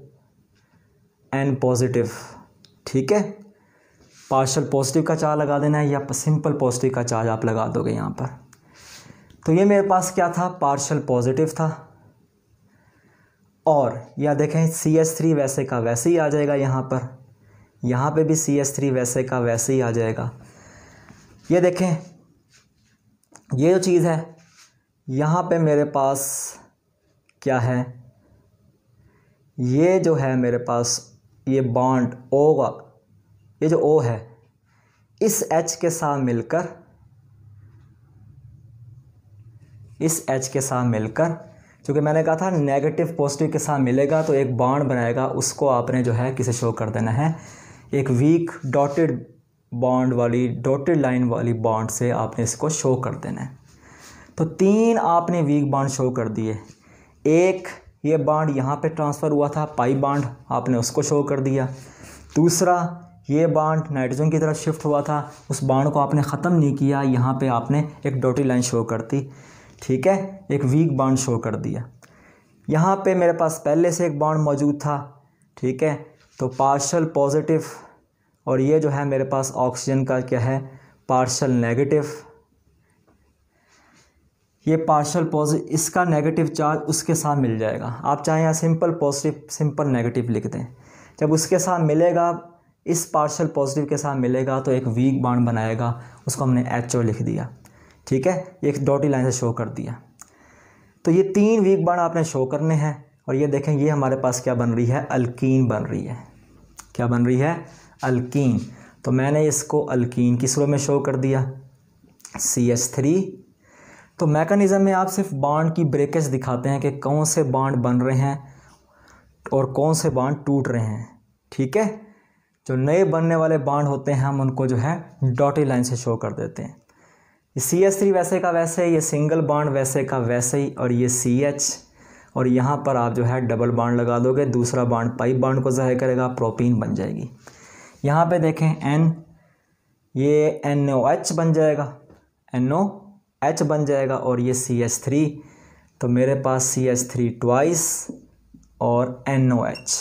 A: एंड पॉजिटिव ठीक है पार्शल पॉजिटिव का चार्ज लगा देना है या सिंपल पॉजिटिव का चार्ज आप लगा दोगे यहाँ पर तो ये मेरे पास क्या था पार्शल पॉजिटिव था और या देखें सी एस थ्री वैसे का वैसे ही आ जाएगा यहाँ पर यहाँ पे भी सी एस थ्री वैसे का वैसे ही आ जाएगा ये देखें ये जो चीज़ है यहाँ पे मेरे पास क्या है ये जो है मेरे पास ये बॉन्ड ओ का ये जो ओ है इस एच के साथ मिलकर इस एच के साथ मिलकर क्योंकि मैंने कहा था नेगेटिव पॉजिटिव के साथ मिलेगा तो एक बॉन्ड बनाएगा उसको आपने जो है किसे शो कर देना है एक वीक डॉटेड बॉन्ड वाली डॉटेड लाइन वाली बॉन्ड से आपने इसको शो कर देना है तो तीन आपने वीक बॉन्ड शो कर दिए एक ये बाड यहाँ पे ट्रांसफ़र हुआ था पाई बाड आपने उसको शो कर दिया दूसरा ये बाड नाइट्रोजन की तरफ शिफ्ट हुआ था उस बाड को आपने ख़त्म नहीं किया यहाँ पे आपने एक डोटी लाइन शो कर दी ठीक है एक वीक बाड शो कर दिया यहाँ पे मेरे पास पहले से एक बाड मौजूद था ठीक है तो पार्शल पॉजिटिव और ये जो है मेरे पास ऑक्सीजन का क्या है पार्शल नेगेटिव ये पार्शल पॉजिटिव इसका नेगेटिव चार्ज उसके साथ मिल जाएगा आप चाहे यहाँ सिंपल पॉजिटिव सिंपल नेगेटिव लिख दें जब उसके साथ मिलेगा इस पार्शल पॉजिटिव के साथ मिलेगा तो एक वीक बाड बनाएगा उसको हमने एच ओ लिख दिया ठीक है एक डॉटी लाइन से शो कर दिया तो ये तीन वीक बाड आपने शो करने हैं और ये देखें ये हमारे पास क्या बन रही है अल्कीन बन रही है क्या बन रही है अल्कीन तो मैंने इसको अल्कीन की रो में शो कर दिया सी एच थ्री तो मैकेनिज़्म में आप सिर्फ बांड की ब्रेकेज दिखाते हैं कि कौन से बांड बन रहे हैं और कौन से बांड टूट रहे हैं ठीक है जो नए बनने वाले बांड होते हैं हम उनको जो है डॉटी लाइन से शो कर देते हैं सी एच थ्री वैसे का वैसे ये सिंगल बांड वैसे का वैसे ही और ये सी एच और यहाँ पर आप जो है डबल बांड लगा दोगे दूसरा बांड पाइप बांड को ज़ाहिर करेगा प्रोटीन बन जाएगी यहाँ पे देखें एन ये एन ओ एच बन जाएगा एन ओ एच बन जाएगा और ये सी एच थ्री तो मेरे पास सी एच थ्री ट्वाइस और एन ओ एच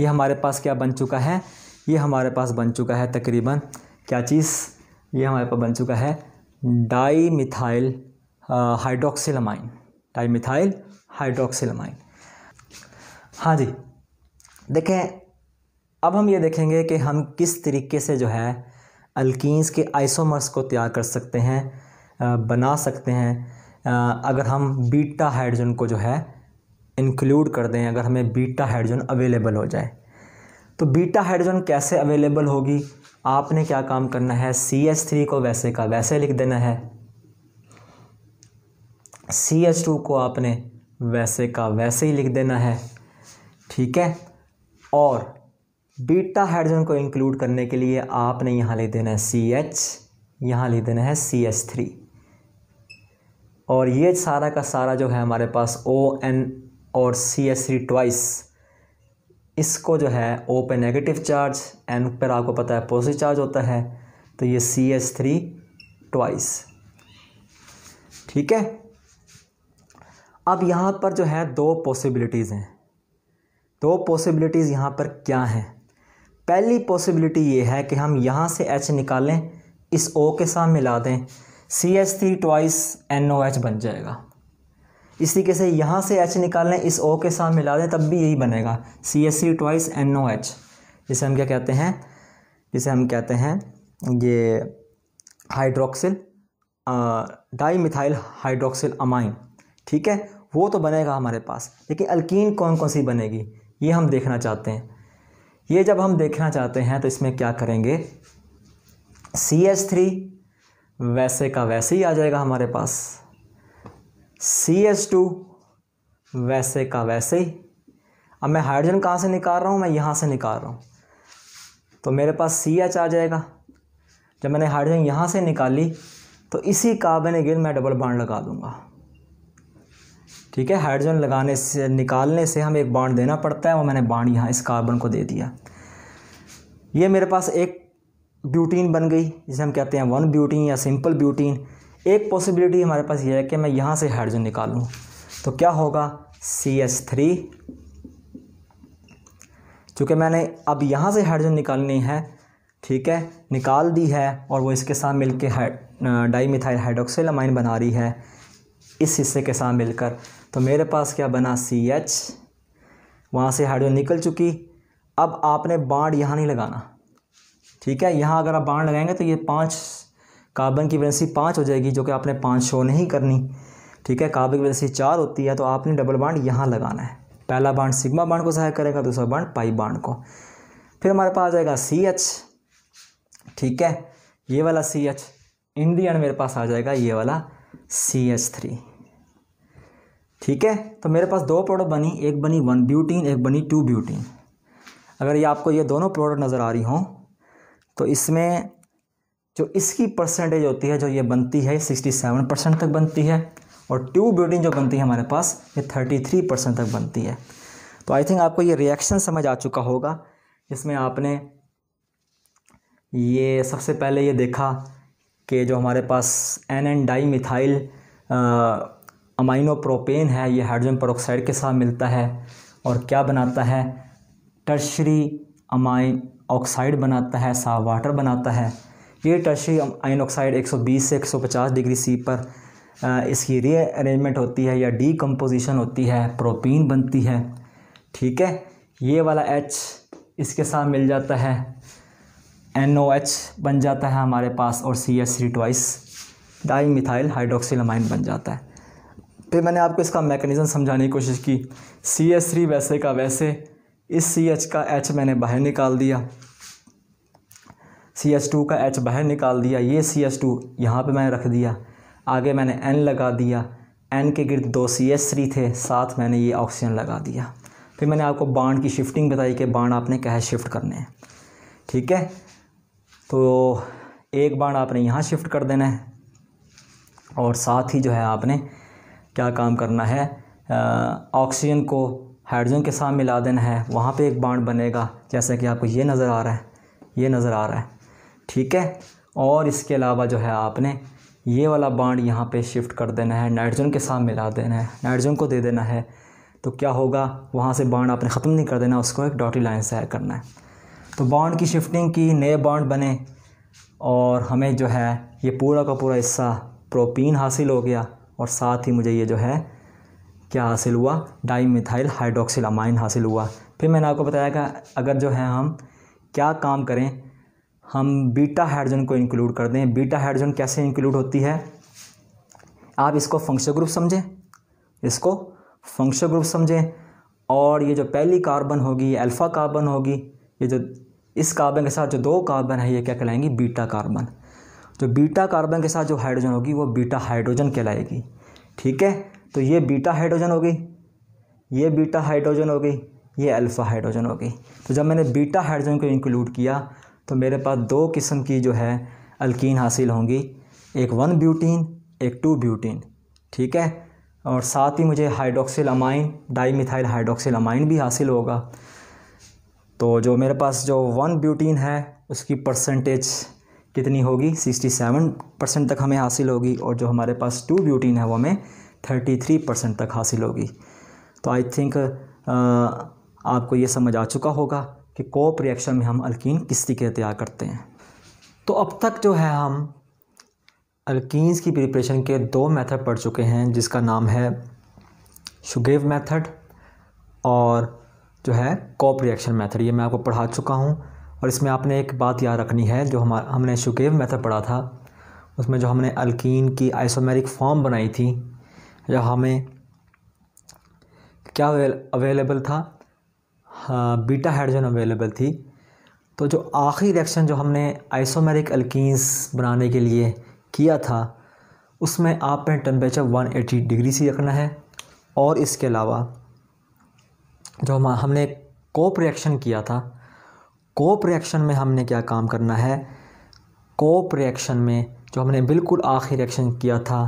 A: ये हमारे पास क्या बन चुका है ये हमारे पास बन चुका है तकरीबन क्या चीज़ ये हमारे पास बन चुका है di methyl hydroxylamine di methyl hydroxylamine हाँ जी देखें अब हम ये देखेंगे कि हम किस तरीके से जो है अल्किस के आइसोमर्स को तैयार कर सकते हैं बना सकते हैं अगर हम बीटा हाइड्रोजन को जो है इंक्लूड कर दें अगर हमें बीटा हाइड्रोजन अवेलेबल हो जाए तो बीटा हाइड्रोजन कैसे अवेलेबल होगी आपने क्या काम करना है सी एच थ्री को वैसे का वैसे लिख देना है सी एच टू को आपने वैसे का वैसे ही लिख देना है ठीक है और बीटा हाइड्रोजन को इंक्लूड करने के लिए आपने यहाँ लिख देना है सी एच यहाँ लिख देना है सी एच थ्री और ये सारा का सारा जो है हमारे पास ओ एन और सी एस सी ट्वाइस इसको जो है ओ पे नेगेटिव चार्ज एन पर आपको पता है पॉजिटिव चार्ज होता है तो ये सी एस थ्री ट्वाइस ठीक है अब यहाँ पर जो है दो पॉसिबिलिटीज़ हैं दो पॉसिबिलिटीज़ यहाँ पर क्या हैं पहली पॉसिबिलिटी ये है कि हम यहाँ से एच निकालें इस ओ के साथ मिला दें C H three twice N O H बन जाएगा इस तरीके से यहाँ से एच निकाल लें इस ओ के साथ मिला दें तब भी यही बनेगा C S C twice N O H जिसे हम क्या कहते हैं जिसे हम कहते हैं ये hydroxyl di methyl hydroxyl amine ठीक है वो तो बनेगा हमारे पास लेकिन अल्कीन कौन कौन सी बनेगी ये हम देखना चाहते हैं ये जब हम देखना चाहते हैं तो इसमें क्या करेंगे सी एस थ्री वैसे का वैसे ही आ जाएगा हमारे पास सी एस टू वैसे का वैसे ही अब मैं हाइड्रोजन कहाँ से निकाल रहा हूँ मैं यहाँ से निकाल रहा हूँ तो मेरे पास सी एच आ जाएगा जब मैंने हाइड्रोजन यहाँ से निकाली तो इसी कार्बन अगेन मैं डबल बाड लगा दूँगा ठीक है हाइड्रोजन लगाने से निकालने से हमें एक बाड देना पड़ता है वो मैंने बाड यहाँ इस कार्बन को दे दिया ये मेरे पास एक ब्यूटीन बन गई जिसे हम कहते हैं वन ब्यूटीन या सिंपल ब्यूटीन एक पॉसिबिलिटी हमारे पास ये है कि मैं यहाँ से हाइड्रोजन निकालूँ तो क्या होगा सी एच थ्री चूँकि मैंने अब यहाँ से हाइड्रोजन निकालनी है ठीक है निकाल दी है और वो इसके साथ मिल के मिथाइल हाइड्रोक्सिल अमाइन बना रही है इस हिस्से के साथ मिलकर तो मेरे पास क्या बना सी एच वहाँ से हाइड्रोजन निकल चुकी अब आपने बाढ़ यहाँ नहीं लगाना ठीक है यहाँ अगर आप बाण लगाएंगे तो ये पाँच कार्बन की वैलेंसी पाँच हो जाएगी जो कि आपने पाँच शो नहीं करनी ठीक है कार्बन की वैलेंसी चार होती है तो आपने डबल बाड यहाँ लगाना है पहला बाड सिग्मा बाड को सहायक करेगा दूसरा बाड पाई बाड को फिर हमारे पास आ जाएगा सी एच ठीक है ये वाला C H in the and मेरे पास आ जाएगा ये वाला सी एच थ्री ठीक है तो मेरे पास दो प्रोडक्ट बनी एक बनी वन ब्यूटीन एक बनी टू ब्यूटीन अगर ये आपको ये दोनों प्रोडक्ट नज़र आ रही हों तो इसमें जो इसकी परसेंटेज होती है जो ये बनती है सिक्सटी सेवन परसेंट तक बनती है और ट्यूब ब्यूटीन जो बनती है हमारे पास ये थर्टी थ्री परसेंट तक बनती है तो आई थिंक आपको ये रिएक्शन समझ आ चुका होगा इसमें आपने ये सबसे पहले ये देखा कि जो हमारे पास N N di methyl aminopropane है ये हाइड्रोजन परोक्साइड के साथ मिलता है और क्या बनाता है टर्शरी अमाइन ऑक्साइड बनाता है साफ वाटर बनाता है ये टर्शी आयन ऑक्साइड 120 से 150 डिग्री सी पर इसकी रे अरेंजमेंट होती है या डीकम्पोजिशन होती है प्रोटीन बनती है ठीक है ये वाला एच इसके साथ मिल जाता है एन ओ एच बन जाता है हमारे पास और C S C twice di methyl amine बन जाता है फिर मैंने आपको इसका मैकेनिज़म समझाने की कोशिश की सी एस थ्री वैसे का वैसे इस सी एच का एच मैंने बाहर निकाल दिया सी एच टू का एच बाहर निकाल दिया ये सी एच टू यहाँ पर मैंने रख दिया आगे मैंने एन लगा दिया एन के गिर्द दो सी एच थ्री थे साथ मैंने ये ऑक्सीजन लगा दिया फिर मैंने आपको बाड की शिफ्टिंग बताई कि बाड आपने कहे शिफ्ट करने हैं ठीक है तो एक बाढ़ आपने यहाँ शिफ्ट कर देना है और साथ ही जो है आपने क्या काम करना है ऑक्सीजन को हाइड्रोजन के साथ देना है वहाँ पे एक बाड बनेगा जैसे कि आपको ये नज़र आ रहा है ये नज़र आ रहा है ठीक है और इसके अलावा जो है आपने ये वाला बाड यहाँ पे शिफ्ट कर देना है नाइट्रोजन के साथ मिला देना है नाइट्रोजन को दे देना है तो क्या होगा वहाँ से बाड आपने ख़त्म नहीं कर देना उसको एक डॉटी लाइन से करना है तो बाड की शिफ्टिंग की नए बाड बने और हमें जो है ये पूरा का पूरा हिस्सा प्रोटीन हासिल हो गया और साथ ही मुझे ये जो है क्या हासिल हुआ डाई मिथाइल हाइड्रोक्सिल अमाइन हासिल हुआ फिर मैंने आपको बताया कि अगर जो है हम क्या काम करें हम बीटा हाइड्रोजन को इंक्लूड कर दें बीटा हाइड्रोजन कैसे इंक्लूड होती है आप इसको फंक्शन ग्रुप समझें इसको फंक्शन ग्रुप समझें और ये जो पहली कार्बन होगी अल्फ़ा कार्बन होगी ये जो इस कार्बन के साथ जो दो कार्बन है ये क्या कहलाएंगी बीटा कार्बन जो बीटा कार्बन के साथ जो हाइड्रोजन होगी वो बीटा हाइड्रोजन कहलाएगी ठीक है तो ये बीटा हाइड्रोजन हो गई ये बीटा हाइड्रोजन हो गई ये अल्फ़ा हाइड्रोजन हो गई तो जब मैंने बीटा हाइड्रोजन को इंक्लूड किया तो मेरे पास दो किस्म की जो है अल्किन हासिल होंगी एक वन ब्यूटीन एक टू ब्यूटीन ठीक है और साथ ही मुझे hydroxyl amine di methyl hydroxyl amine भी हासिल होगा तो जो मेरे पास जो वन ब्यूटीन है उसकी परसेंटेज कितनी होगी सिक्सटी सेवन परसेंट तक हमें हासिल होगी और जो हमारे पास टू ब्यूटीन है वो हमें 33 परसेंट तक हासिल होगी तो आई थिंक आपको ये समझ आ चुका होगा कि कोप रिएक्शन में हम अल्किन किस तरीके तैयार करते हैं तो अब तक जो है हम अल्कीन्स की प्रिपरेशन के दो मेथड पढ़ चुके हैं जिसका नाम है शुगेव मेथड और जो है कॉप रिएक्शन मेथड ये मैं आपको पढ़ा चुका हूँ और इसमें आपने एक बात याद रखनी है जो हमारा हमने शुगेव मेथड पढ़ा था उसमें जो हमने अल्किन की आइसोमेरिक फॉर्म बनाई थी या हमें क्या अवेलेबल था हाँ बीटा हाइड्रोजन अवेलेबल थी तो जो आखिरी रिएक्शन जो हमने आइसोमेरिक अल्किस बनाने के लिए किया था उसमें आपने टेम्परेचर 180 डिग्री सी रखना है और इसके अलावा जो हम हमने कोप रिएक्शन किया था कोप रिएक्शन में हमने क्या काम करना है कोप रिएक्शन में जो हमने बिल्कुल आखिरी रिएक्शन किया था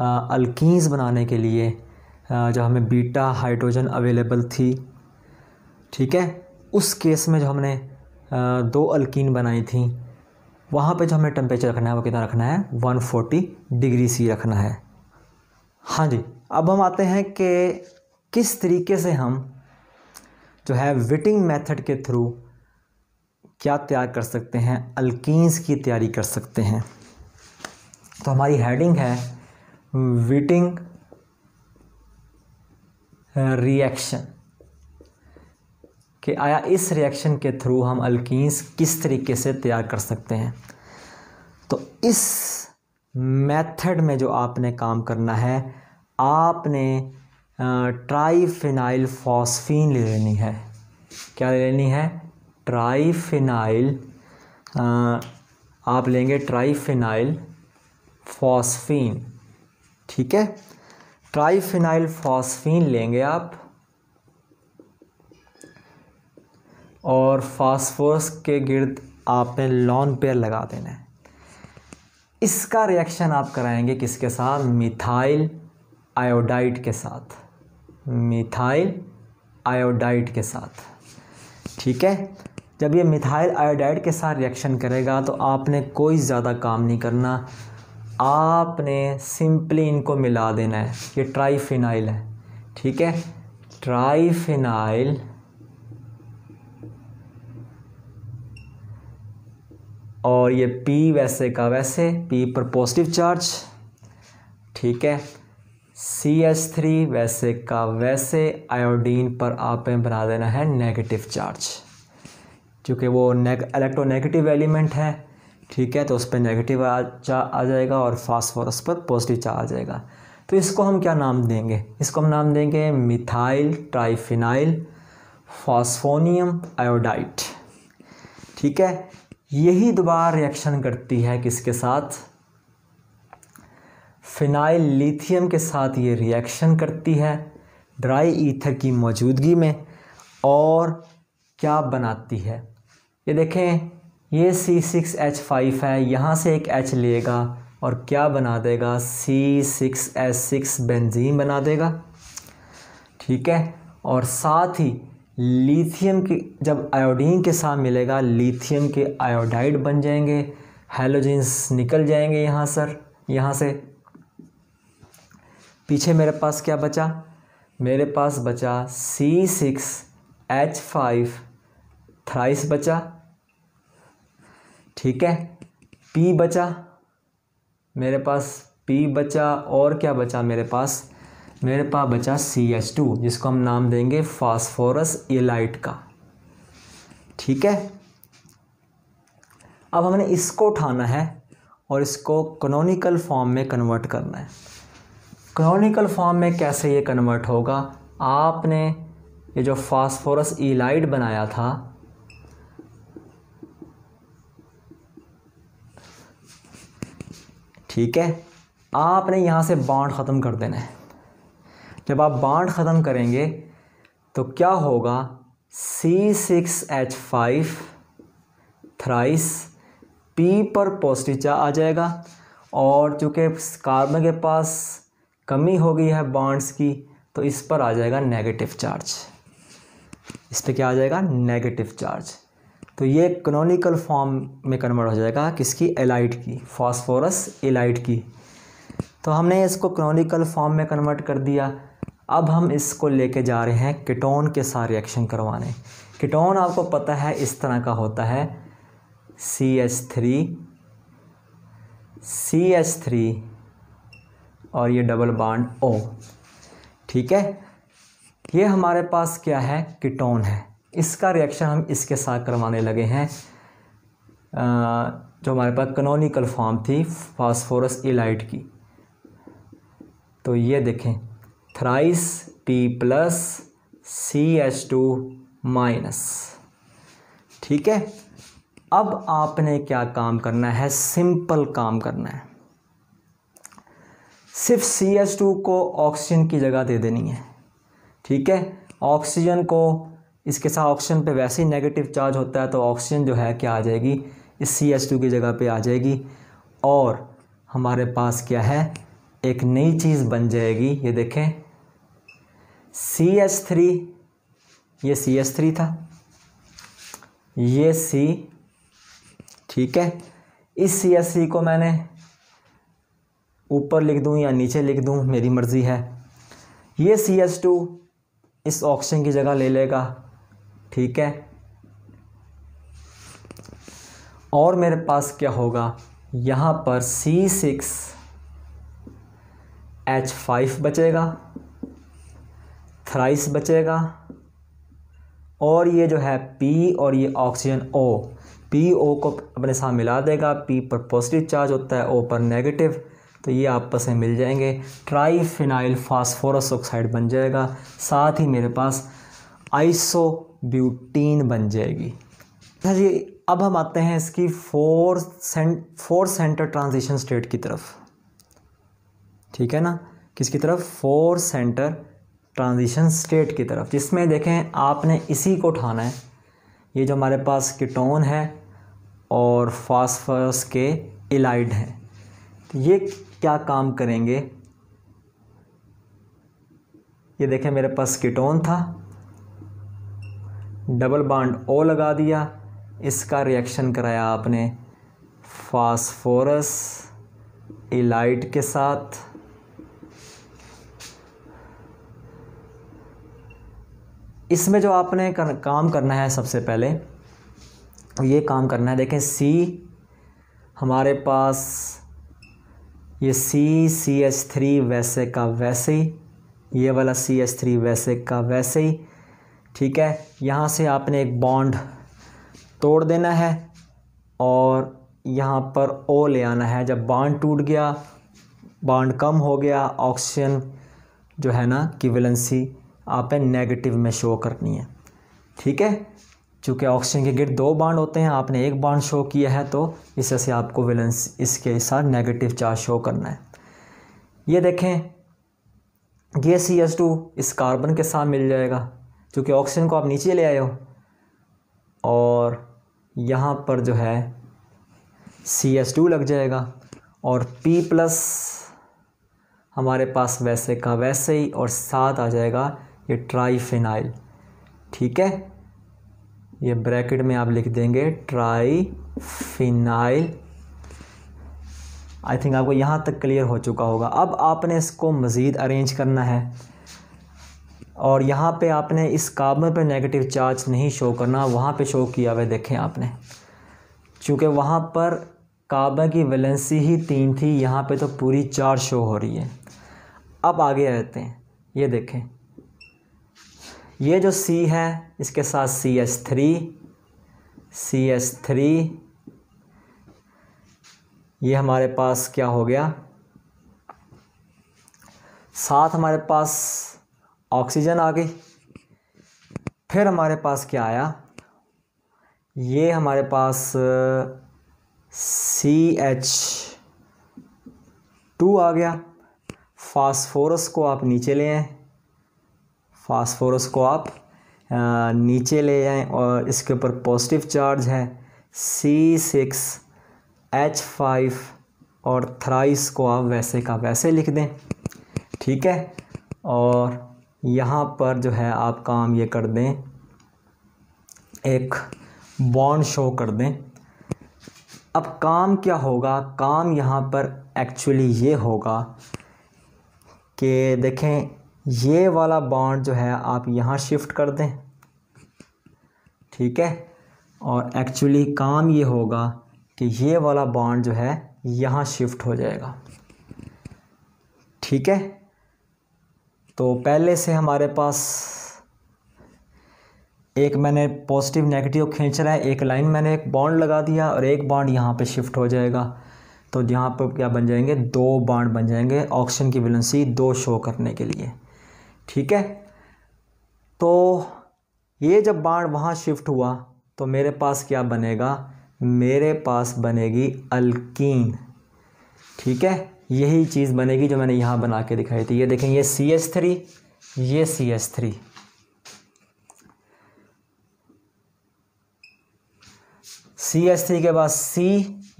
A: अल्किस बनाने के लिए जो हमें बीटा हाइड्रोजन अवेलेबल थी ठीक है उस केस में जो हमने दो अल्कीन बनाई थी वहाँ पे जो हमें टेम्परेचर रखना है वो कितना रखना है 140 डिग्री सी रखना है हाँ जी अब हम आते हैं कि किस तरीके से हम जो है विटिंग मेथड के थ्रू क्या तैयार कर सकते हैं अल्किस की तैयारी कर सकते हैं तो हमारी हेडिंग है विटिंग रिएक्शन uh, कि आया इस रिएक्शन के थ्रू हम अल्किस किस तरीके से तैयार कर सकते हैं तो इस मेथड में जो आपने काम करना है आपने ट्राईफिनाइल uh, फॉस्फीन ले लेनी है क्या ले लेनी है ट्राईफिनाइल uh, आप लेंगे ट्राईफिनाइल फॉस्फीन ठीक है ट्राईफिनाइल फॉस्फीन लेंगे आप और फास्फोरस के गिर्द आपने लॉन पेयर लगा देना है इसका रिएक्शन आप कराएंगे किसके साथ मिथाइल आयोडाइड के साथ मिथाइल आयोडाइड के साथ ठीक है जब ये मिथाइल आयोडाइड के साथ रिएक्शन करेगा तो आपने कोई ज़्यादा काम नहीं करना आपने सिंपली इनको मिला देना है ये ट्राईफिनाइल है ठीक है ट्राईफिनाइल और ये पी वैसे का वैसे पी पर पॉजिटिव चार्ज ठीक है सी एच थ्री वैसे का वैसे आयोडीन पर आप बना देना है नेगेटिव चार्ज क्योंकि वो नेग इलेक्ट्रोनेगेटिव एलिमेंट है ठीक है तो उस पर नेगेटिव आ, आ जाएगा और फास्फोरस पर पॉजिटिव चार आ जाएगा तो इसको हम क्या नाम देंगे इसको हम नाम देंगे मिथाइल ट्राइफिनाइल फॉस्फोनियम आयोडाइट ठीक है यही दोबारा रिएक्शन करती है किसके साथ फिनाइल लिथियम के साथ ये रिएक्शन करती है ड्राई ईथर की मौजूदगी में और क्या बनाती है ये देखें ये सी सिक्स एच फाइव है यहाँ से एक एच लेगा और क्या बना देगा C six H six benzene बना देगा ठीक है और साथ ही लिथियम की जब आयोडीन के साथ मिलेगा लिथियम के आयोडाइड बन जाएंगे हेलोजिन्स निकल जाएंगे यहाँ सर यहाँ से पीछे मेरे पास क्या बचा मेरे पास बचा C six H five thrice बचा ठीक है पी बचा मेरे पास पी बचा और क्या बचा मेरे पास मेरे पास बचा सी एच टू जिसको हम नाम देंगे फास्फोरस एलाइट का ठीक है अब हमने इसको उठाना है और इसको कनोनिकल फॉर्म में कन्वर्ट करना है कनोनिकल फॉर्म में कैसे ये कन्वर्ट होगा आपने ये जो फास्फोरस इलाइट बनाया था ठीक है आपने यहाँ से बाड ख़त्म कर देना है जब आप बाड ख़त्म करेंगे तो क्या होगा C six H five thrice P पर पोस्टिचा आ जाएगा और चूँकि कार्बन के पास कमी हो गई है बाड्स की तो इस पर आ जाएगा नेगेटिव चार्ज इस पर क्या आ जाएगा नेगेटिव चार्ज तो ये कनोनिकल फॉर्म में कन्वर्ट हो जाएगा किसकी एलाइट की फॉस्फोरस एलाइट की तो हमने इसको कनोनिकल फॉर्म में कन्वर्ट कर दिया अब हम इसको लेके जा रहे हैं किटोन के साथ रिएक्शन करवाने किटोन आपको पता है इस तरह का होता है C H three C H three और ये डबल बाड ओ ठीक है ये हमारे पास क्या है किटोन है इसका रिएक्शन हम इसके साथ करवाने लगे हैं जो हमारे पास कनोनिकल फॉर्म थी फास्फोरस इलाइट की तो ये देखें thrice P plus C H two minus ठीक है अब आपने क्या काम करना है सिंपल काम करना है सिर्फ सी एच टू को ऑक्सीजन की जगह दे देनी है ठीक है ऑक्सीजन को इसके साथ ऑक्सीजन पे वैसे ही नेगेटिव चार्ज होता है तो ऑक्सीजन जो है क्या आ जाएगी इस सी एच टू की जगह पे आ जाएगी और हमारे पास क्या है एक नई चीज़ बन जाएगी ये देखें सी एच थ्री ये सी एच थ्री था ये सी ठीक है इस सी एच थ्री को मैंने ऊपर लिख दूँ या नीचे लिख दूँ मेरी मर्ज़ी है ये सी एच टू इस ऑक्सीजन की जगह ले लेगा ठीक है और मेरे पास क्या होगा यहाँ पर सी सिक्स एच फाइव बचेगा थ्राइस बचेगा और ये जो है पी और ये ऑक्सीजन ओ पी ओ को अपने साथ मिला देगा पी पर पॉजिटिव चार्ज होता है ओ पर नेगेटिव तो ये आपस में मिल जाएंगे ट्राई फिनाइल फास्फोरस ऑक्साइड बन जाएगा साथ ही मेरे पास आइसो ब्यूटीन बन जाएगी अच्छा जी अब हम आते हैं इसकी four cent four centre transition state की तरफ ठीक है ना किसकी तरफ फोर सेंटर ट्रांजिशन स्टेट की तरफ जिसमें देखें आपने इसी को उठाना है ये जो हमारे पास कीटोन है और फास्फोरस के इलाइड हैं तो ये क्या काम करेंगे ये देखें मेरे पास कीटोन था डबल बाड ओ लगा दिया इसका रिएक्शन कराया आपने फास्फोरस इलाइट के साथ इसमें जो आपने कर, काम करना है सबसे पहले ये काम करना है देखें सी हमारे पास ये सी सी एच थ्री वैसे का वैसे ही ये वाला सी एच थ्री वैसे का वैसे ही ठीक है यहाँ से आपने एक बॉन्ड तोड़ देना है और यहाँ पर ओ ले आना है जब बॉन्ड टूट गया बॉन्ड कम हो गया ऑक्सीजन जो है ना कि वेलेंसी आप नेगेटिव में शो करनी है ठीक है चूँकि ऑक्सीजन के गिर दो बाड होते हैं आपने एक बाड शो किया है तो इस से आपको वेलेंस इसके साथ नेगेटिव चार्ज शो करना है ये देखें ये सी एस टू इस कार्बन के साथ मिल जाएगा क्योंकि ऑक्सीजन को आप नीचे ले आए हो और यहाँ पर जो है सी एस टू लग जाएगा और पी प्लस हमारे पास वैसे का वैसे ही और साथ आ जाएगा ये ट्राईफिनाइल ठीक है ये ब्रैकेट में आप लिख देंगे ट्राई फिनाइल आई थिंक आपको यहाँ तक क्लियर हो चुका होगा अब आपने इसको मज़ीद अरेंज करना है और यहाँ पे आपने इस कार्बन पे नेगेटिव चार्ज नहीं शो करना वहाँ पे शो किया हुआ देखें आपने चूँकि वहाँ पर कार्बन की वैलेंसी ही तीन थी यहाँ पे तो पूरी चार शो हो रही है अब आगे रहते हैं ये देखें ये जो सी है इसके साथ C S three C S three ये हमारे पास क्या हो गया साथ हमारे पास ऑक्सीजन आ गई फिर हमारे पास क्या आया ये हमारे पास सी एच टू आ गया फास्फोरस को आप नीचे ले आए फास्फोरस को आप नीचे ले आए और इसके ऊपर पॉजिटिव चार्ज है सी सिक्स एच फाइव और थ्राइस को आप वैसे का वैसे लिख दें ठीक है और यहाँ पर जो है आप काम ये कर दें एक बॉन्ड शो कर दें अब काम क्या होगा काम यहाँ पर एक्चुअली ये होगा कि देखें ये वाला बॉन्ड जो है आप यहाँ शिफ्ट कर दें ठीक है और एक्चुअली काम ये होगा कि ये वाला बॉन्ड जो है यहाँ शिफ्ट हो जाएगा ठीक है तो पहले से हमारे पास एक मैंने पॉजिटिव नेगेटिव खींच रहा है एक लाइन मैंने एक बॉन्ड लगा दिया और एक बॉन्ड यहाँ पे शिफ्ट हो जाएगा तो यहाँ पर क्या बन जाएंगे दो बॉन्ड बन जाएंगे ऑक्सीजन की विलेंसी दो शो करने के लिए ठीक है तो ये जब बाढ़ वहाँ शिफ्ट हुआ तो मेरे पास क्या बनेगा मेरे पास बनेगी अल्कीन ठीक है यही चीज़ बनेगी जो मैंने यहाँ बना के दिखाई थी ये देखें ये सी एस थ्री ये C S three C S three के बाद सी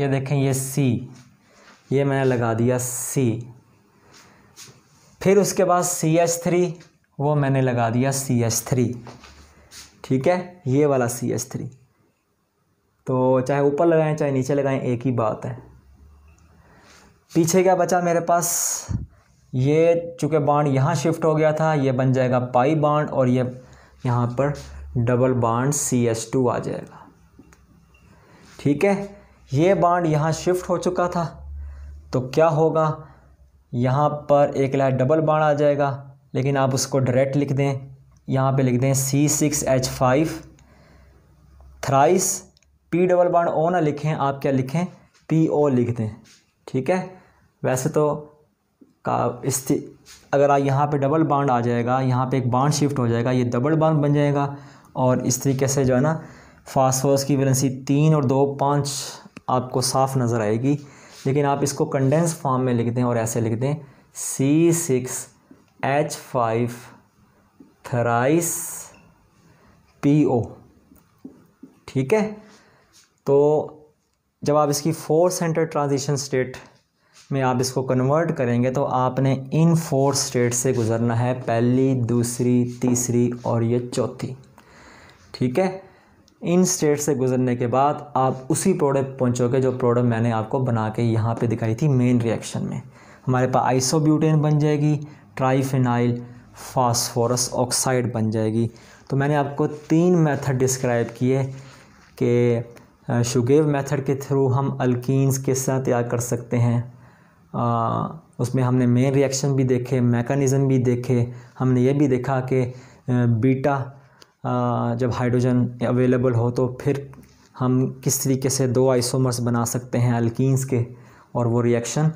A: ये देखें ये सी ये मैंने लगा दिया सी फिर उसके बाद सी एस थ्री वो मैंने लगा दिया सी एस थ्री ठीक है ये वाला सी एस थ्री तो चाहे ऊपर लगाएं चाहे नीचे लगाएं एक ही बात है पीछे क्या बचा मेरे पास ये चूँकि बांड यहाँ शिफ्ट हो गया था ये बन जाएगा पाई बांड और ये यहाँ पर double bond C S two आ जाएगा ठीक है ये बांड यहाँ शिफ्ट हो चुका था तो क्या होगा यहाँ पर एक लाइट डबल बांड आ जाएगा लेकिन आप उसको डायरेक्ट लिख दें यहाँ पे लिख दें C six H five thrice P double bond O ना लिखें आप क्या लिखें पी ओ लिख दें ठीक है वैसे तो का स्थि अगर यहाँ पे डबल बाड आ जाएगा यहाँ पे एक बाड शिफ्ट हो जाएगा ये डबल बाड बन जाएगा और इस तरीके से जो है ना फास्फोरस की वैलेंसी तीन और दो पाँच आपको साफ नज़र आएगी लेकिन आप इसको कंडेंस फॉर्म में लिख दें और ऐसे लिख दें C six H five thrice P O ठीक है तो जब आप इसकी फोर सेंटर ट्रांजिशन स्टेट में आप इसको कन्वर्ट करेंगे तो आपने इन फोर स्टेट से गुज़रना है पहली दूसरी तीसरी और ये चौथी ठीक है इन स्टेट से गुजरने के बाद आप उसी प्रोडक्ट पहुंचोगे जो प्रोडक्ट मैंने आपको बना के यहाँ पे दिखाई थी मेन रिएक्शन में हमारे पास आइसोब्यूटेन बन जाएगी ट्राईफिनाइल फास्फोरस ऑक्साइड बन जाएगी तो मैंने आपको तीन मेथड डिस्क्राइब किए कि शुगेव मेथड के थ्रू हम अल्किस किस तरह तैयार कर सकते हैं उसमें हमने मेन रिएक्शन भी देखे मैकेनिज़्म भी देखे हमने ये भी देखा कि बीटा जब हाइड्रोजन अवेलेबल हो तो फिर हम किस तरीके से दो आइसोमर्स बना सकते हैं अल्कीन्स के और वो reaction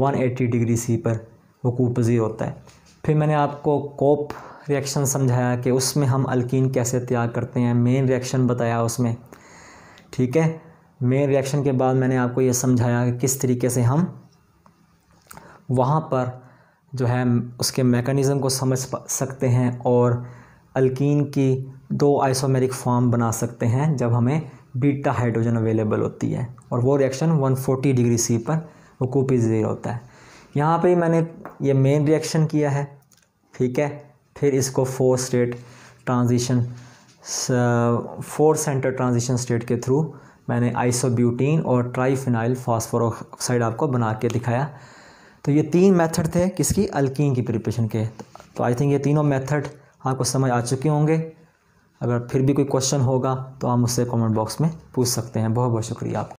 A: one eighty degree C पर वकूँ पजीर होता है फिर मैंने आपको कोप रिएक्शन समझाया कि उसमें हम अल्कीन कैसे तैयार करते हैं मेन रिएक्शन बताया उसमें ठीक है मेन रिएक्शन के बाद मैंने आपको ये समझाया कि किस तरीके से हम वहाँ पर जो है उसके मेकनिज़म को समझ सकते हैं और अल्किन की दो आइसोमेरिक फॉर्म बना सकते हैं जब हमें बीटा हाइड्रोजन अवेलेबल होती है और वो रिएक्शन 140 डिग्री सी पर वकूपी ज़ीर होता है यहाँ पे मैंने ये मेन रिएक्शन किया है ठीक है फिर इसको four state transition four centre transition state के थ्रू मैंने आइसोब्यूटीन और ट्राईफिनाइल फास्फोर आपको बना के दिखाया तो ये तीन मेथड थे किसकी अल्किन की प्रिपरेशन के तो आई थिंक ये तीनों मेथड आपको समझ आ चुके होंगे अगर फिर भी कोई क्वेश्चन होगा तो आप मुझसे कमेंट बॉक्स में पूछ सकते हैं बहुत बहुत शुक्रिया आपका